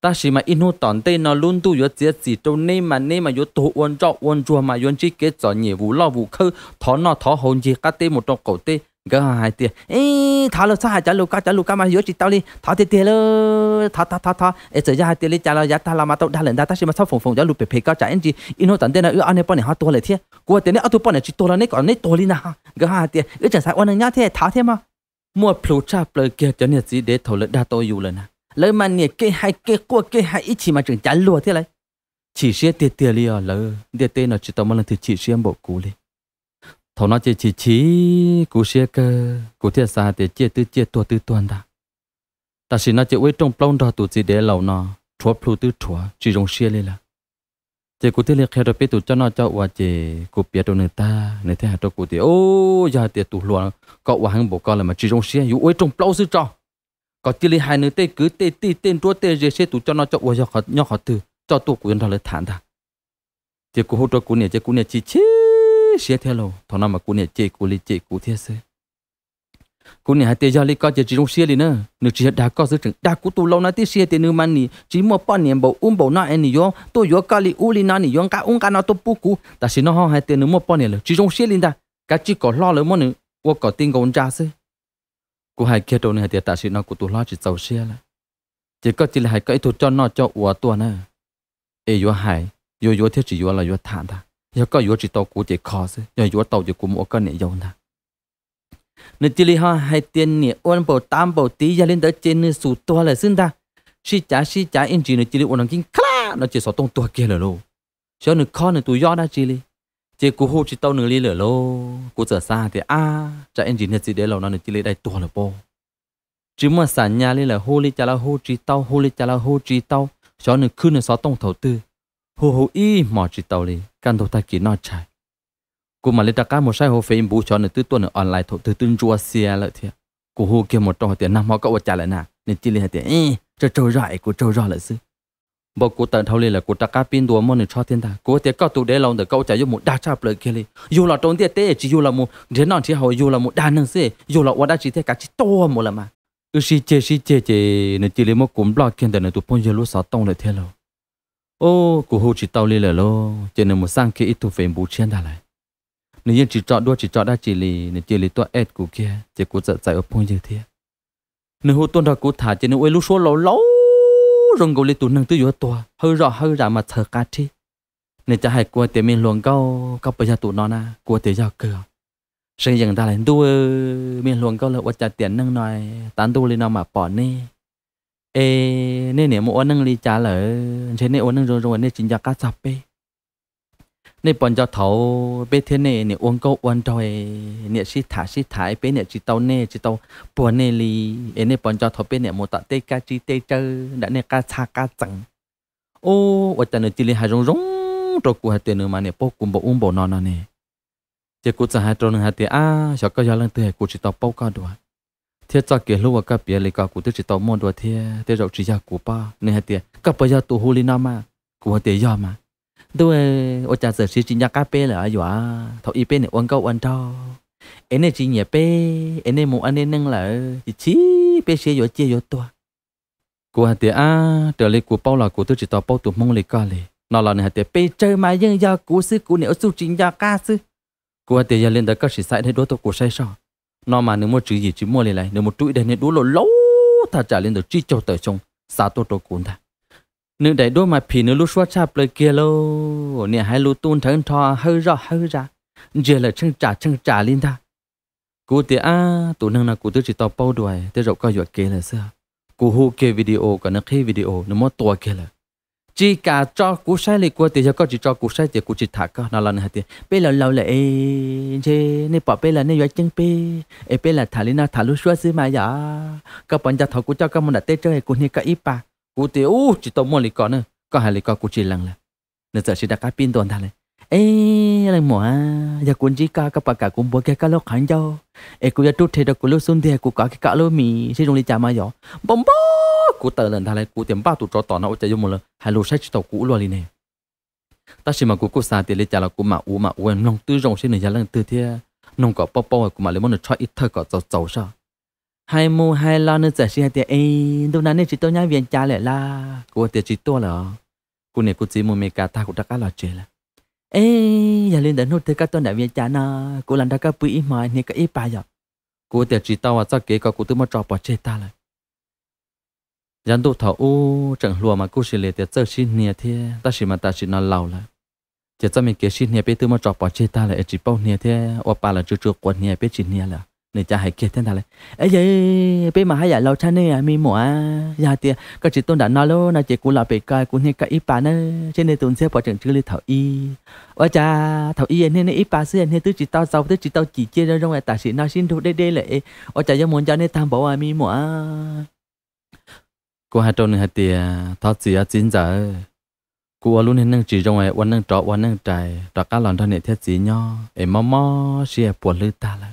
ta chỉ mà inu tòn tê nó luôn tu yo chết gì trâu nè mà nè mà yo tu uốn cho uốn chua mà uốn chỉ kết cho nhiệm vụ lo vụ khơi thọ nó thọ hồn gì cái tê một trong cổ tê gỡ hai tia ê thả lo sao hai trả lu cá trả lu cá mà yo chỉ tàu li thả tê tê lơ thả thả thả thả ê giờ ra hai tia li trả lo giá ta làm mà tàu đa lần ta ta chỉ mà sao phồng phồng giá lu bể bể cá trả anh gì inu tòn tê nó ư anh em bọn này hát tu lại thiệt cú ở tê này ở tu bọn này chỉ tu là này còn này tu li na gỡ hai tia ư chẳng sai uốn nhá thế thả thế mà mua plu cha plu kia cho nên gì để thổi lợi đa tôi dù lần à lấy mà nhiệt kê hai kê qua kê hai ít chỉ mà chẳng chán lùa thế này chỉ xe tiệt tiệt liền à lỡ tiệt tên nó chỉ tao mà lần thì chỉ xe bộ cũ li thổi nó chỉ chỉ chỉ cú xe cơ cú thiệt xa tiệt chia tư chia tua tư tuần ta ta chỉ nó chỉ quay trong plong đó tụt gì để lâu nó chúa plu tư chúa chỉ dùng xe li là chị cụ thể liệt hệ đó biết tụ cho nó cho và chị cụ biết đâu người ta người thế hạt đó cụ thì ô giờ thì tụ luôn có và hàng bộ con là mà chỉ trong xe yếu ấy trong lâu dữ cho có chỉ là hai người tê cứ tê tê tên chúa tê dễ xe tụ cho nó cho và giờ họ nhau họ từ cho tụ của dân thọ là thản ta chị cụ hỗ trợ cụ này chị cụ này chỉ chế xe theo lâu thằng nào mà cụ này chị cụ lì chị cụ thế xe cú này hai tê gia li có chỉ trong xe li nữa nước chỉ đã có sự chừng đã cú tu lâu nãy tê xe tê nữ man nì chỉ mua bao niệm bầu um bầu nãy anh yo tôi yo cái li u li na nì yo cả um cả nó tôi bu cú ta xin nó hai tê nữ mua bao niệm chỉ trong xe li ta cả chỉ có lo lắm nữa wo có tin còn cha xí cú hai kia đâu này tê ta xin nó cú tu lo chỉ tàu xe là chỉ có chỉ là hai cái thuật cho nó cho uo tua nữa ai yo hai yo yo thế chỉ yo là yo thản ta yo có yo chỉ tàu cú chỉ khó xí yo yo tàu chỉ cú mua cái này yo ta nếu chỉ li ha hay tiền nè ôn bộ tam bộ tí gia lên tới trên nửa sụt to là xin ta si trả si trả in chỉ nếu chỉ li ôn kinh khá nó chỉ sáu tông tua kia là lô cho nửa con nửa tuổi yo đã chỉ li chỉ cú hô chỉ tao nửa li lửa lô cú trở xa thì a trả in chỉ nửa chỉ để lâu nó nửa chỉ li đây tua là bô chỉ mà sản nhà li là hô li trả là hô chỉ tao hô li trả là hô chỉ tao cho nửa khứ nửa sáu tông thầu tư hô hô y mò chỉ tao li căn đầu ta kỹ nó chạy กูมาเลตการมาใช้หัวเฟมบูชอนตื้อตัวหนึ่งออนไลน์ถูกตื้อตื้นจัวเสียเลยเทียกูหูเกี่ยวหมดตรงเตียนน้ำมันก็อดใจเลยนะเนี่ยจีเลยเตียเอ๊ะจะโจรไอ้กูโจรเลยซึบอกกูเติร์นเท่าเลยแหละกูตะการปีนตัวมันเนี่ยชอบเทียนตากูเตียก็ตัวเดียวเราเดี๋ยวก็จะยุ่งหมดด่าชาเปลือกเลยอยู่หล่อตรงเตียเต้จีอยู่หล่อมูเดี๋ยวนอนที่เขาอยู่หล่อมูด่าหนึ่งเสียอยู่หล่อว่าด่าจีเทียกัดจีโตหมดละมาอือชีเจชีเจเจเนี่ยจีเลยมั่วกลุ่มบล็อกเขียนแต่เนี่ยตัวพ่นเยลุสอตรงเลยเทียเราโอ้กูหูจีเต่าเลยแหละโลเจเนี่ยมั่วสร้างเกี่ยตัวเฟมบูเชียนได้เลย nếu như chỉ chọn đua chỉ chọn đa chỉ lì nếu chỉ lì tua ed của kia chỉ cố giật giải ở phong như thế nếu hồ tuần đó cố thả chỉ nếu ấy lúc số lâu lâu rong gấu lì tụ nâng tư yếu tua hơi rõ hơi rõ mà thở cá chi nếu cha hay qua tiền mình luồng câu câu bây giờ tụ nó na qua tiền giờ cửa sinh dựng ta lại đua mình luồng câu là qua trả tiền nâng nói tán đua lên nó mà bỏ nè ê nên nếu mua nâng lì trả lỡ trên nên nâng rồi rồi nên chính giờ cá sập bê nên bọn cho thấu bê thế này nè uống câu uống thôi nè xí thả xí thả bê nè chỉ tàu nè chỉ tàu buồn nè li nè bọn cho thấu bê nè một tạ tê ca chi tê chơ đã nè ca cha ca chẳng ô ở chân nè chỉ li hai rong rong rồi cụ hai tiền nữa mà nè bố cùng bộ uống bộ non nọ nè chỉ cụ chẳng hai trâu nè hai tiền à sợ có gia lần thứ hai cụ chỉ tàu bao cao đùa thế cho kia lúc các bé lấy cả cụ tức chỉ tàu mòn đồ thế thế rồi chỉ ra cụ ba nè hai tiền các bây giờ tụ huli nam mà cụ hai tiền mà tôi ở cha sở xin chỉ nhắc cá pê là ai dọa thọ y pê này uống câu uống cho em này chỉ nhẹ pê em này muốn anh ấy nâng là chỉ pê xe vô chia vô tua của hạt tiền a trở lại của bao là của tôi chỉ tao bao tụi mong lấy cả lấy nó là này hạt tiền pê chơi mà dân gia của sư của này ở sư chính gia ca sư của hạt tiền giờ lên tới các sĩ sai thấy đối tượng của sai sao nó mà nếu một chữ gì chỉ mua lấy lại nếu một chuỗi đây nên đủ lộ lâu thà trả lên được chi cho tới trong xa tôi tôi cuốn ta nữ đại đôi mà phì nữ lúc xóa chạp lời kia lô nè hai lô tuôn thân thò hơi rõ hơi ra giờ là chân trả chân trả lên ta cú thì à tụ năng là cú tôi chỉ tao bao đuổi tôi rộng coi dọt kia là sao cú hô kia video còn nó khi video nó mất tua kia là chỉ cả cho cú sai lịch qua thì cho có chỉ cho cú sai thì cú chỉ thả có nó là này thì bây là lâu là lại chứ nên bỏ bây là nên dọa chân bê ấy bây là thả lên nó thả lúc xóa xí mà giả các bạn cho thọ cú cho các bạn đã tết chơi cú nè cái ít bạc cú tiêu u chỉ tôm mua lì con nữa có hai lì con cú chỉ lần là nên giờ chỉ đặt cái pin toàn thằng này ê lăng mỏ à, giờ cuốn chỉ cá các bà cả cuốn bỏ cái cá lô khánh dâu ê cú giờ trút thế đó cú lúc xuống thì cú cả cái cá lô mì sẽ dùng đi chả mà gió bấm bó cú tờ lần thằng này cú tiệm ba tụ trò tỏ nó chạy dùng một lần hai lô sách tàu cũ luôn đi này ta xem mà cú cú xa tiền lấy chả là cú mà u mà u em nông tư rồng xin này giờ lần tư thế nông có bao bao à, cú mà lấy món được cho ít thơ có giàu giàu sao hai mu hai lo nữa giờ chỉ hai tiền ấy đâu nãy chỉ tôi nhá viên cha lại la của tiền chỉ tôi là cô này cô chỉ mua mấy cá ta cũng đã cá lo chơi là ê giờ lên đến nút thế cá tôi đã viên cha na cô làm đã cá bụi mà này cái ít bài rồi cô tiền chỉ tôi và sao kế có cô tôi mà cho bỏ chết ta lại dân tụ thảo u chẳng lùa mà cô chỉ lấy tiền chơi xin nè thế ta chỉ mà ta chỉ nó lâu lại chỉ cho mình kế xin nè bây tôi mà trò bỏ chơi ta lại chỉ bao nè thế ở bà là chưa chưa quần nè bây chỉ nè là nè cha hãy kia thế nào lại ấy vậy mà hãy giả lâu cha nè à mi mua giả tiền có chỉ tôi đã nói luôn chỉ cũng là bị coi cũng như cái ít bà trên này tôi sẽ bỏ trường chữ lý thảo y ôi cha thảo y nên nên ít bà xưa nên tôi chỉ tao giàu tôi chỉ tao chỉ chia ra trong này tại sự nó xin thuộc đây đây lệ ôi cha cho muốn cho nên tham bảo à mi mua à. cô hai trâu này hai thoát gì à chín giờ cô luôn nên năng chỉ trong này quan năng trọ quan năng trại trọ cá lòn thôi này thiết gì nhau em mò mò xia à, buồn lư ta lại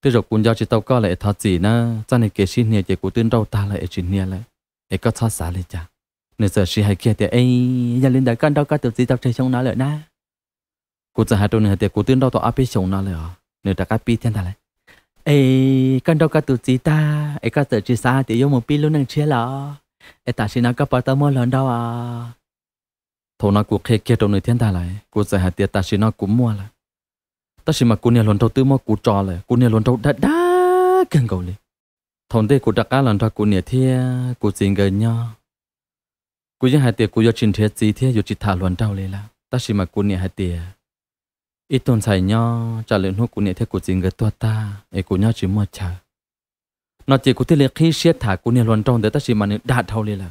tôi rồi cũng giao chỉ tàu có lại thọ gì na cho nên cái xin nhà chỉ của tôi đâu ta lại chuyện nhà lại để có thọ xả lại cha nên giờ xin hai kia thì ấy nhà lên đại con đâu có tự gì tập chơi trong nó lại na cụ giờ hai tôi này thì cụ tôi đâu tao áp chồng nó lại à nên đã cái pi thiên ta lại ấy căn đâu có tự gì ta ấy có tự chỉ xa thì yêu một pi luôn năng chia lọ ấy ta xin nó có bảo tao mua lần đâu à thầu nó cụ khê kia trong nơi thiên ta lại cụ giờ hai tiệt ta xin nó cũng mua lại ta xin mà cô nè lần đầu tư mà cô trò lại cô nè lần đầu đã đã gần cầu này thằng đây cô đặt cá lần đầu cô nè thì cô xin gần nhau cô giờ hai tiền cô giờ trình thế gì thiệt giờ chỉ thả lần đầu này là ta xin mà cô nè hai tiền ít tuần xài nhau trả lời hút cô nè thiệt cô xin gần tua ta ấy cô nhau chỉ mua chờ nó chỉ cô tiền khi xét thả cô nè lần đầu để ta xin mà nên đạt thâu này là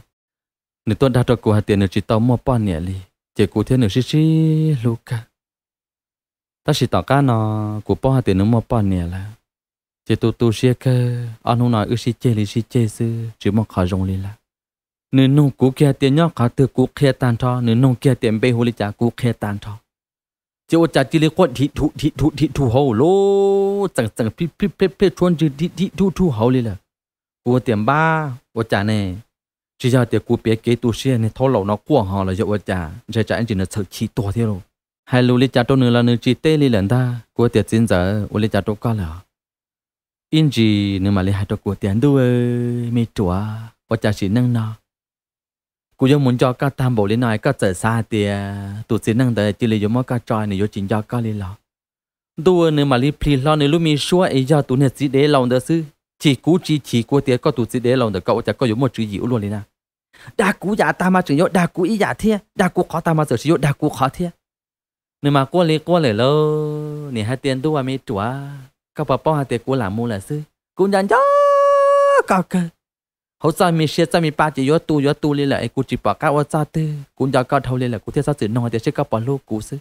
nửa tuần đạt được cô hai tiền nửa chỉ tao mua bao nè li chỉ cô thế nửa xí xí lúc cả ta chỉ tỏ cá nó của bỏ thì nó mua bỏ nè là chỉ tu tu xe cơ anh hùng nói ước ừ, xí chê lì xí chê sư chỉ mà khó rong lì là nữ nông cú kia tiền nhóc khó từ cú kia tàn cho nữ nông kia tiền bê hồ lì chả cú kia tàn cho chỉ ôi chả chỉ lì quật thị thụ thị thụ thị thụ hậu lô chẳng chẳng pi pi pi pi chuan chỉ thị thị thụ thụ hậu lì là cú tiền ba ôi chả nè chỉ giờ tiền cú bé kế tu xe này thâu lẩu nó cuồng hò là giờ ôi chả giờ chả anh chỉ nó sợ chỉ to thế rồi hai lũ lịch chả trâu nửa là nửa chỉ tê lì lần ta của tiệt xin giờ u lịch chả trâu có là in gì nửa mà lịch hai trâu của tiền đuôi mi chùa có chả chỉ năng nó cú yo muốn cho các tam bộ lì nói các trở xa tiề, tụt xin năng tới chỉ lấy yếm mới các trai này yếm chính cho các lì lo đuôi nửa mà lịch pli lo nửa lúc mi xua ấy cho tụi nè chỉ để lòng đỡ sư chỉ cú chỉ chỉ của tiệt có tụt chỉ để lòng đỡ cậu chả có yếm một chữ gì luôn lì à, đa cú giả ta mà chữ yo đa cú ý giả thiệt đa cú khó ta mà giờ chữ đa cú khó thiệt nên mà qua lì qua lì lơ nè hai tiền tu à mi chùa các bà bảo hai tiền của làm mua là sư cũng nhận cho cả cơ hậu sao mi xe sao mi ba chỉ yếu tu yếu tu lì lại cũng chỉ bảo các ô sao tư cũng giờ cao thâu lì lại cũng theo sao chữ nông thì sẽ các bà lô cũ sư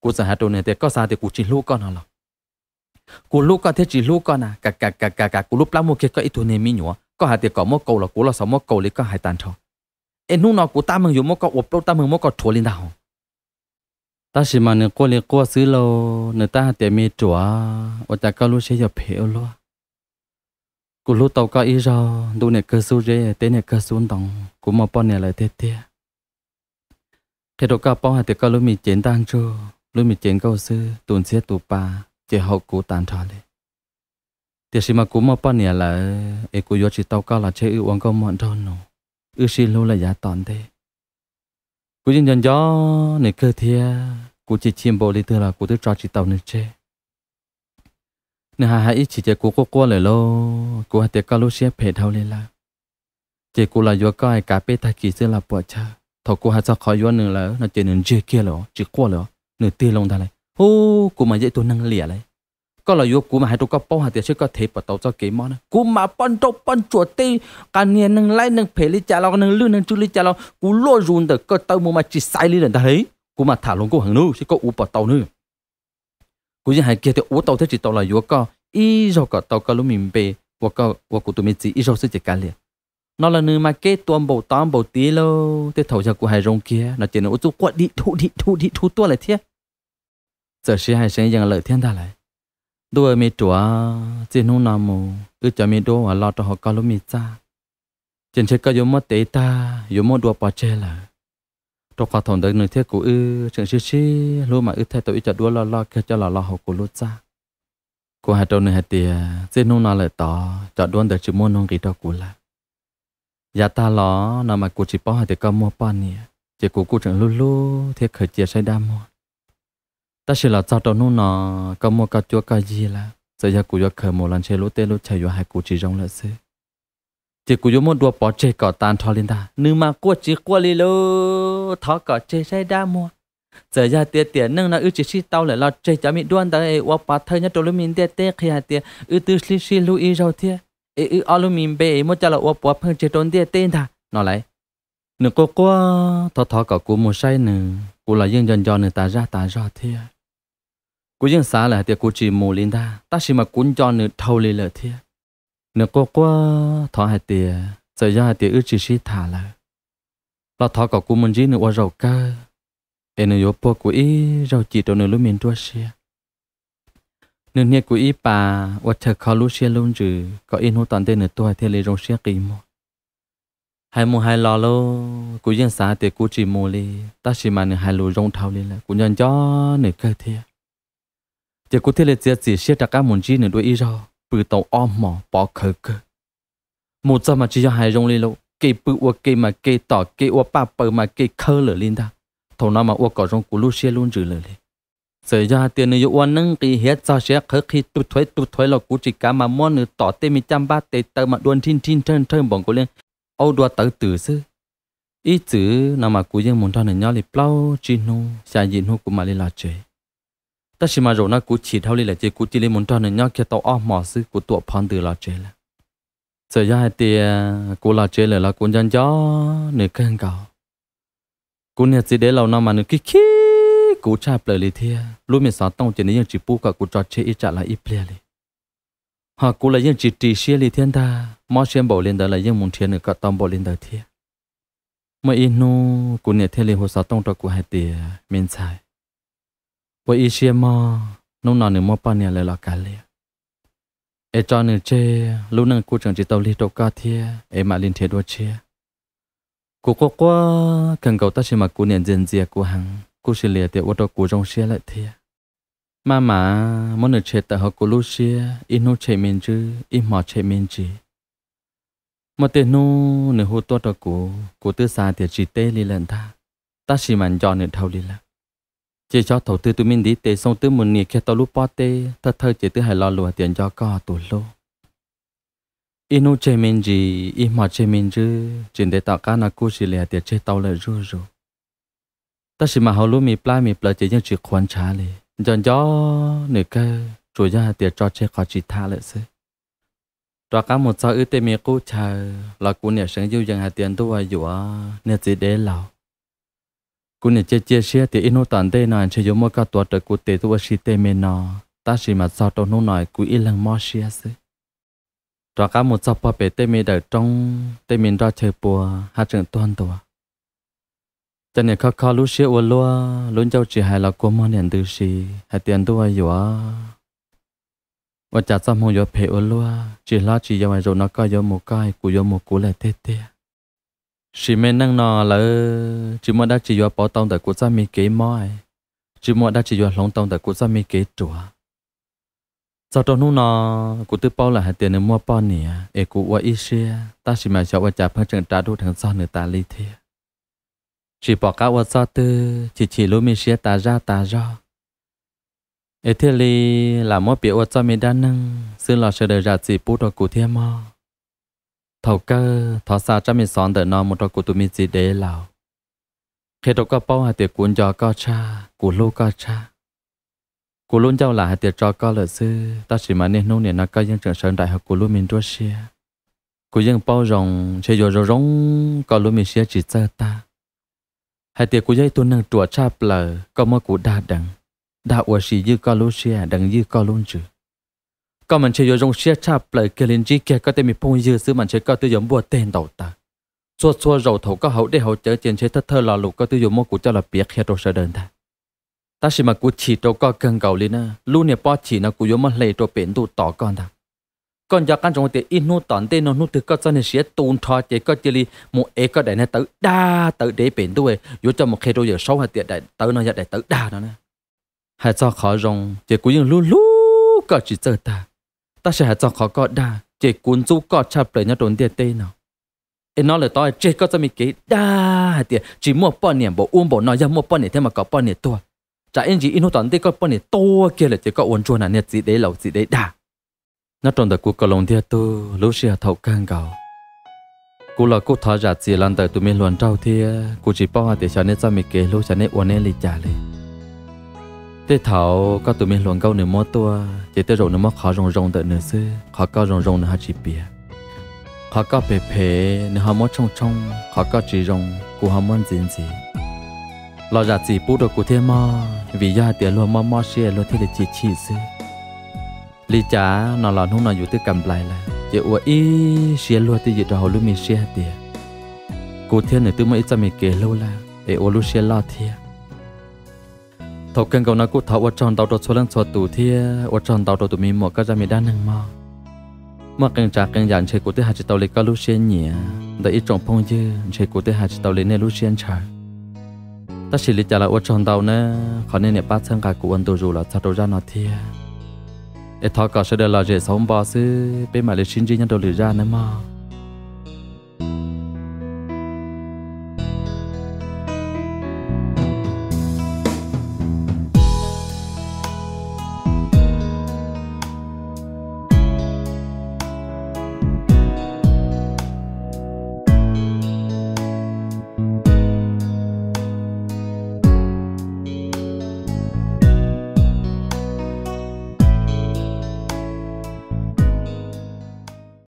cũng sợ hai đồ này thì có sao thì cũng chỉ lô con nào cú lúc có thế chỉ lúc con à cả cả cả cả cả cú lúc lắm kia có ít thuần mi nhúa có hạt tiền có một câu là cú là sáu một câu lấy có hai tàn thọ em lúc nào cú ta mừng dùng một câu ốp ta mừng một câu thua lên đâu ta chỉ mà nửa qua nửa qua xứ lâu nửa ta tiệm mi chùa ở ta cao lúc sẽ nhập hiểu luôn cú lúc tàu cao ý ra đủ nửa cơ số rễ tên nửa cơ số đồng cú mà bọn nửa lại thế thế thế độ cao bọn hai tiệm cao lúc mì chén tan chu lúc mi chén cao xứ tuôn xế tụ ba chỉ hậu cú tàn thọ đấy tiệm chỉ mà cú mà bọn nửa lại ấy cú vô chỉ tàu cao là chơi uống cao mọn thôi nổ ư xin lâu là giá tòn thế cú chỉ nhận gió này cơ thia cú chỉ chim bộ đi từ là cú tự cho chỉ tàu nữa chê nè hà hà chỉ chơi cú cố cố lại lô cú hạt tiệc cao lô xe phê thâu lên là chỉ cú là do cái cà phê thay kỳ xưa là bỏ cha thọ cú hạt sao khỏi do nữa là nó chỉ nên chơi kia rồi chỉ qua rồi nửa tiêu lông ta này ô cú mà dễ tôi năng lìa này ก็เลยยกกูมาให้ทุกก็ป้องหาเตียชื่อก็เทปต่อเจ้าเกมอนกูมาป้อนโตป้อนจวดตีการเนียนหนึ่งไล่หนึ่งเพลิจ่าเราหนึ่งลื่นหนึ่งจุลิจ่าเรากูโลรูนเด็กก็เต้ามูมาจีไซลี่เด็กได้กูมาถ่าลงกูหังนู้ชื่อก็อูปต่อนู้กูยังหายเกียรติอูต่อเทจิต่อเลยยกก็อีจอกก็ต่อก็ลุมิมเปว่าก็ว่ากูตัวมีจีอีจอกซึ่งจะการเลียนอละนึงมาเกตัวบตอมบตีโลเตถาจากกูหายรงเกียนอเจนอูจุกวดดิทุดิทุดิทุตัวเลยเทียเจอชื่อหายเสียงยังเลยเทียนได้เลย đôi mi chúa chỉ nung nam mù ư cho mi đuôi và lo cho họ cao lũ mi cha trên chơi có giống mất tế ta giống mất đua bỏ chê là trong qua thòng đời người thiết của ư chẳng chứ chứ lúc mà ư thay tôi cho đuôi lo lo kia cho là lo học của lúc cha cô hai trâu này hai tìa chỉ nung nào lại tỏ cho đua đời chỉ muốn nông kỳ đó của là giá dạ ta lo nằm mà cô chỉ bỏ hai tìa cao mua bao nhiêu chỉ của cô chẳng lulu thiết khởi chia say đam mua ta sẽ là sao trong nó có một cái chỗ cái gì là sẽ ra cú cho khởi một lần chơi lúa tê lúa chạy vô hai cú chỉ trong là xí chỉ cú vô một đua bỏ chơi cả tan thò lên ta nữ mà cua chỉ cua đi lô thọ cả chơi say đa mua giờ ra tiền tiền nâng nó ư chỉ xí tao lại lo chơi chả mi đoan ta ấy qua bà thơi nhất trong lúc mình tê tê khi hạt tiền ư tư xí xí lú y rồi thiệt ư ư alo mình bê một chả là qua bà phơi chơi trốn tê tê ta nó lại nửa cô qua thọ thọ cả cú một say nửa cú là dân dần dò nửa ta ra ta ra thiệt กูยังสาแหละเดี๋ยวกูจีมูลินดา ตาชิมากุนจอนเนื้อเท่าเลยเลยเทียเนื้อก็กว่าทอหายเตี๋ยจะย่าเตี๋ยอึจีชีถาละเราทอกับกูมันจีเนื้อว่าเราเก้าเอ็นเนื้อปวกูอีเราจีตัวเนื้อลุ่มเมียนตัวเชียเนื้อเนี่ยกูอีป่าว่าเธอเขารู้เชียลุ่มจือก็อินหูตอนเต้เนื้อตัวเทเลยรงเชียกีมอ hai mùa hai lò lô cú dân xã thì cú chỉ mùa li ta chỉ mà nửa hai lù rong thao li là cú nhân cho nửa cơ thiệt chỉ có thể là chỉ chỉ xe đặc cá muốn chi nữa đôi ý ra bự tàu om mỏ bỏ khờ cơ một trăm mà chỉ cho hai rong lên lâu cây bự ua cây mà cây tỏ cây ua ba bờ mà cây khơ lở lên ta thầu nào mà ua cỏ rong cú lu xe luôn rửa lở lên sở ra tiền nữa ua nâng kỳ hết sao xe khờ khi tụt thuế tụt thuế là cú chỉ cả mà món nữa tỏ tê mi trăm ba tê tơ mà đuôn thiên thiên trơn trơn bỏng cố lên âu đua tớ tử sư ít chữ nào mà cú dân muốn cho nữa nhỏ thì plau chi nu xa diện hô của mà lên là chơi ta chỉ mà rồi nó cú chỉ thao li là chỉ cú chỉ lên muốn cho nên nhóc kia tàu ao mỏ sư cú tụa phòn từ là chế là giờ ra hai tia cú là chế là là cú nhân gió nửa cân cầu cú nhà gì để lâu năm mà nửa kí kí cú cha bờ li thia lúc mình sáu tông chỉ nên chỉ bu cả cú trò chơi ít trả lại ít bia li họ cú là những chỉ trì xe li thiên ta mỏ xem bảo lên đó là những muốn thiên nửa cả tông bảo lên đó thia mà inu cú nhà thiên li hồ sáu tông trò cú hai tia eh, miền sai. ว่าอีเชียมอนุ่งนอนหนึ่งมอปอนเนี่ยเลยหลอกกันเลยเอจอนหนึ่งเจลูนังกูจังจิตเตาลีโตกาเทียเอมาลินเทดวเชียกูก็กว่าคังเกาตัชิมากูเนี่ยเจนเจียกูหังกูเฉลี่ยเตียวตัวกูจงเชียเลยเทียมาหมามันหนึ่งเชตแต่เขากูลูเชียอินุเชมินจืออิหมอเชมินจีมาเตนูหนึ่งหูตัวตัวกูกูตื้อซาเตียจีเตลีเลนท่าตัชิมันจอนหนึ่งเท่าลีละ chỉ cho thầu tư tụi mình đi tê xong tư một nỉ kia tao lúc bỏ tê thật thơ chỉ tư hay lo lùa tiền cho co tụ lô inu chế mình gì im mà chế mình chứ chuyện để tạo cá na cú xì lẹ tiền chế tao lợi rú rú ta chỉ mà hầu lúc mì plai mì plai chỉ những chuyện quan trả lì dần gió nửa cơ chủ gia tiền cho chế khó chỉ tha lại xí cho cá một sao ư tê mi cú chờ là cú nè sáng dư dân hà tiền tôi à dùa nè gì để lâu cú này chia chia xe thì ino tản đây này chơi dùng một cái tuột được cú tê tôi xí tê mê nó ta chỉ mà sao tao nô nói cú ít lần mò xe xí tòa cá một sập bể tê mê đời trong tê mê ra chơi bùa hát trường toàn tổ cho nên khó khó lúc xe uốn lúa luôn cháu chỉ hay là cú mò nền từ xí hai tiền tôi ai và chả sao mua gió phê uốn lúa chỉ lo chỉ gió mày rồi nó coi gió một cái cú gió một cú lại tê tê chỉ mình nâng nọ là chỉ muốn đặt chỉ vào bảo tông tại quốc gia mi kế mỏi chỉ muốn đặt chỉ vào long tông tại quốc gia mi kế chùa sau đó nụ nọ của tư bảo là hạt tiền mua bao nè e à? của ua ishi ta chỉ mà cho ua chả phân trường trả đủ thằng sau nửa ta ly thế chỉ bỏ cả ua sau tư chỉ chỉ lối mi xia ta ra ta ra e thiệt li là mua bịa ua cho mi đa nâng xin lò chờ đợi ra chỉ bút ở cụ thiên mò thầu cơ thọ xa cha mình sọn đợi nó một trò của tụi mình gì để lão khi đó có bao hạt tiệc cuốn gió có cha của lô có cha của luôn giao là hạt tiệc cho có lợi sư ta chỉ mà nên nô nè nó có những trường sơn đại học của luôn mình đua xe của những bao rồng chơi giờ rồi rong có luôn mình xe chỉ cho ta hạt tiệc của dây tuần năng chùa cha bờ có mơ của đa đẳng đa ủa sĩ dư có luôn xe đẳng dư có luôn chứ ก็มันเชยยงเชียชาเปลเกลินจีแกก็เต็มีพงยือซื้อมันเชก็ตัวยมบัวเต็นเต่าตาสวดสวดเราถูกก็เขาได้เขาเจอเจนเชทัเธอลาลูกก็ตัวยมมกูจะละเปียกเฮียโตเสดินได้ตาชิมากูฉีโตก็เกินเก่าเลยนะลูกเนี่ยป้อฉีนะกูยมมาเลยตัวเป็นตูต่อก่อนได้ก่อนจะกันจงเตอินนู่ตอนเตนนู่ตึกก็จะเนี่ยเสียตูนทอเจก็เจลีหมูเอก็ได้นะตื้อดาตื้อเดเป็นด้วยอยู่จะหมูเคโดเยอะเศร้าหัดเตียได้ตื้อน่อยได้ตื้อดาเนาะนะให้เจ้าขอรงเจกูยังลู่ลู่ก็จีเจอตา ta sẽ hạt khó có đà chỉ cuốn du có cha lấy nhau đồn tiền tên nào em nói là tôi chỉ có cho mình cái đa hạt tiền chỉ mua bọn niệm bộ uống bộ nói ra mua bọn niệm thêm mà có bọn niệm to, chả anh chỉ in hút toán tê có bọn niệm to kia là chỉ có uống chua nào nhiệt gì đấy lẩu gì đấy đà nó trong đời cuộc cầu lòng thiệt tu lúc xưa thầu càng gạo cú là cú thở giả chỉ lần tới tụi mình luận trao thì cú chỉ bao hạt tiền cho nên cho mình cái lúc cho nên uống nên lì trả liền tê thảo có tụi mình luận câu nửa mò tua chỉ tê rộng nửa mò khó rồng rồng đợi nửa xưa khó có rồng rồng nửa hạt chỉ bia khó có bề bề nửa hạt mò trong trong khó có chỉ rồng cú hạt mò dính gì lo ra chỉ bút được cú thế mò vì do tiền luôn mò mò xe luôn thế để chỉ chỉ xưa lý trả nó là nung nó อยู่ tư cầm lại là chỉ ủa ý xe à, luôn tư gì đó hồi lúc mình xe tiền cú thế nửa tư mới ít cho mình kể lâu là để ủa lúc xe à lo thiệt thầu kinh cầu nói cụ thọ ở tròn tàu đồ số lần số tủ thì ở tròn tàu đồ tụ mi một cái ra mi đa năng mò mà kinh trả kinh dàn chơi cụ thế hạt chỉ tàu lấy cá lúc xuyên nhỉ để ít trồng phong chứ chơi cụ thế hạt chỉ tàu lấy nè lúc xuyên chờ ta chỉ lấy trả là ở tròn tàu nè khó nên nè bắt sang cả cụ ăn đồ dù là sao đồ ra nó thì ít thọ cả sẽ để là dễ sống bỏ sư, bên mà lấy sinh gì nhân đồ lừa ra nè mà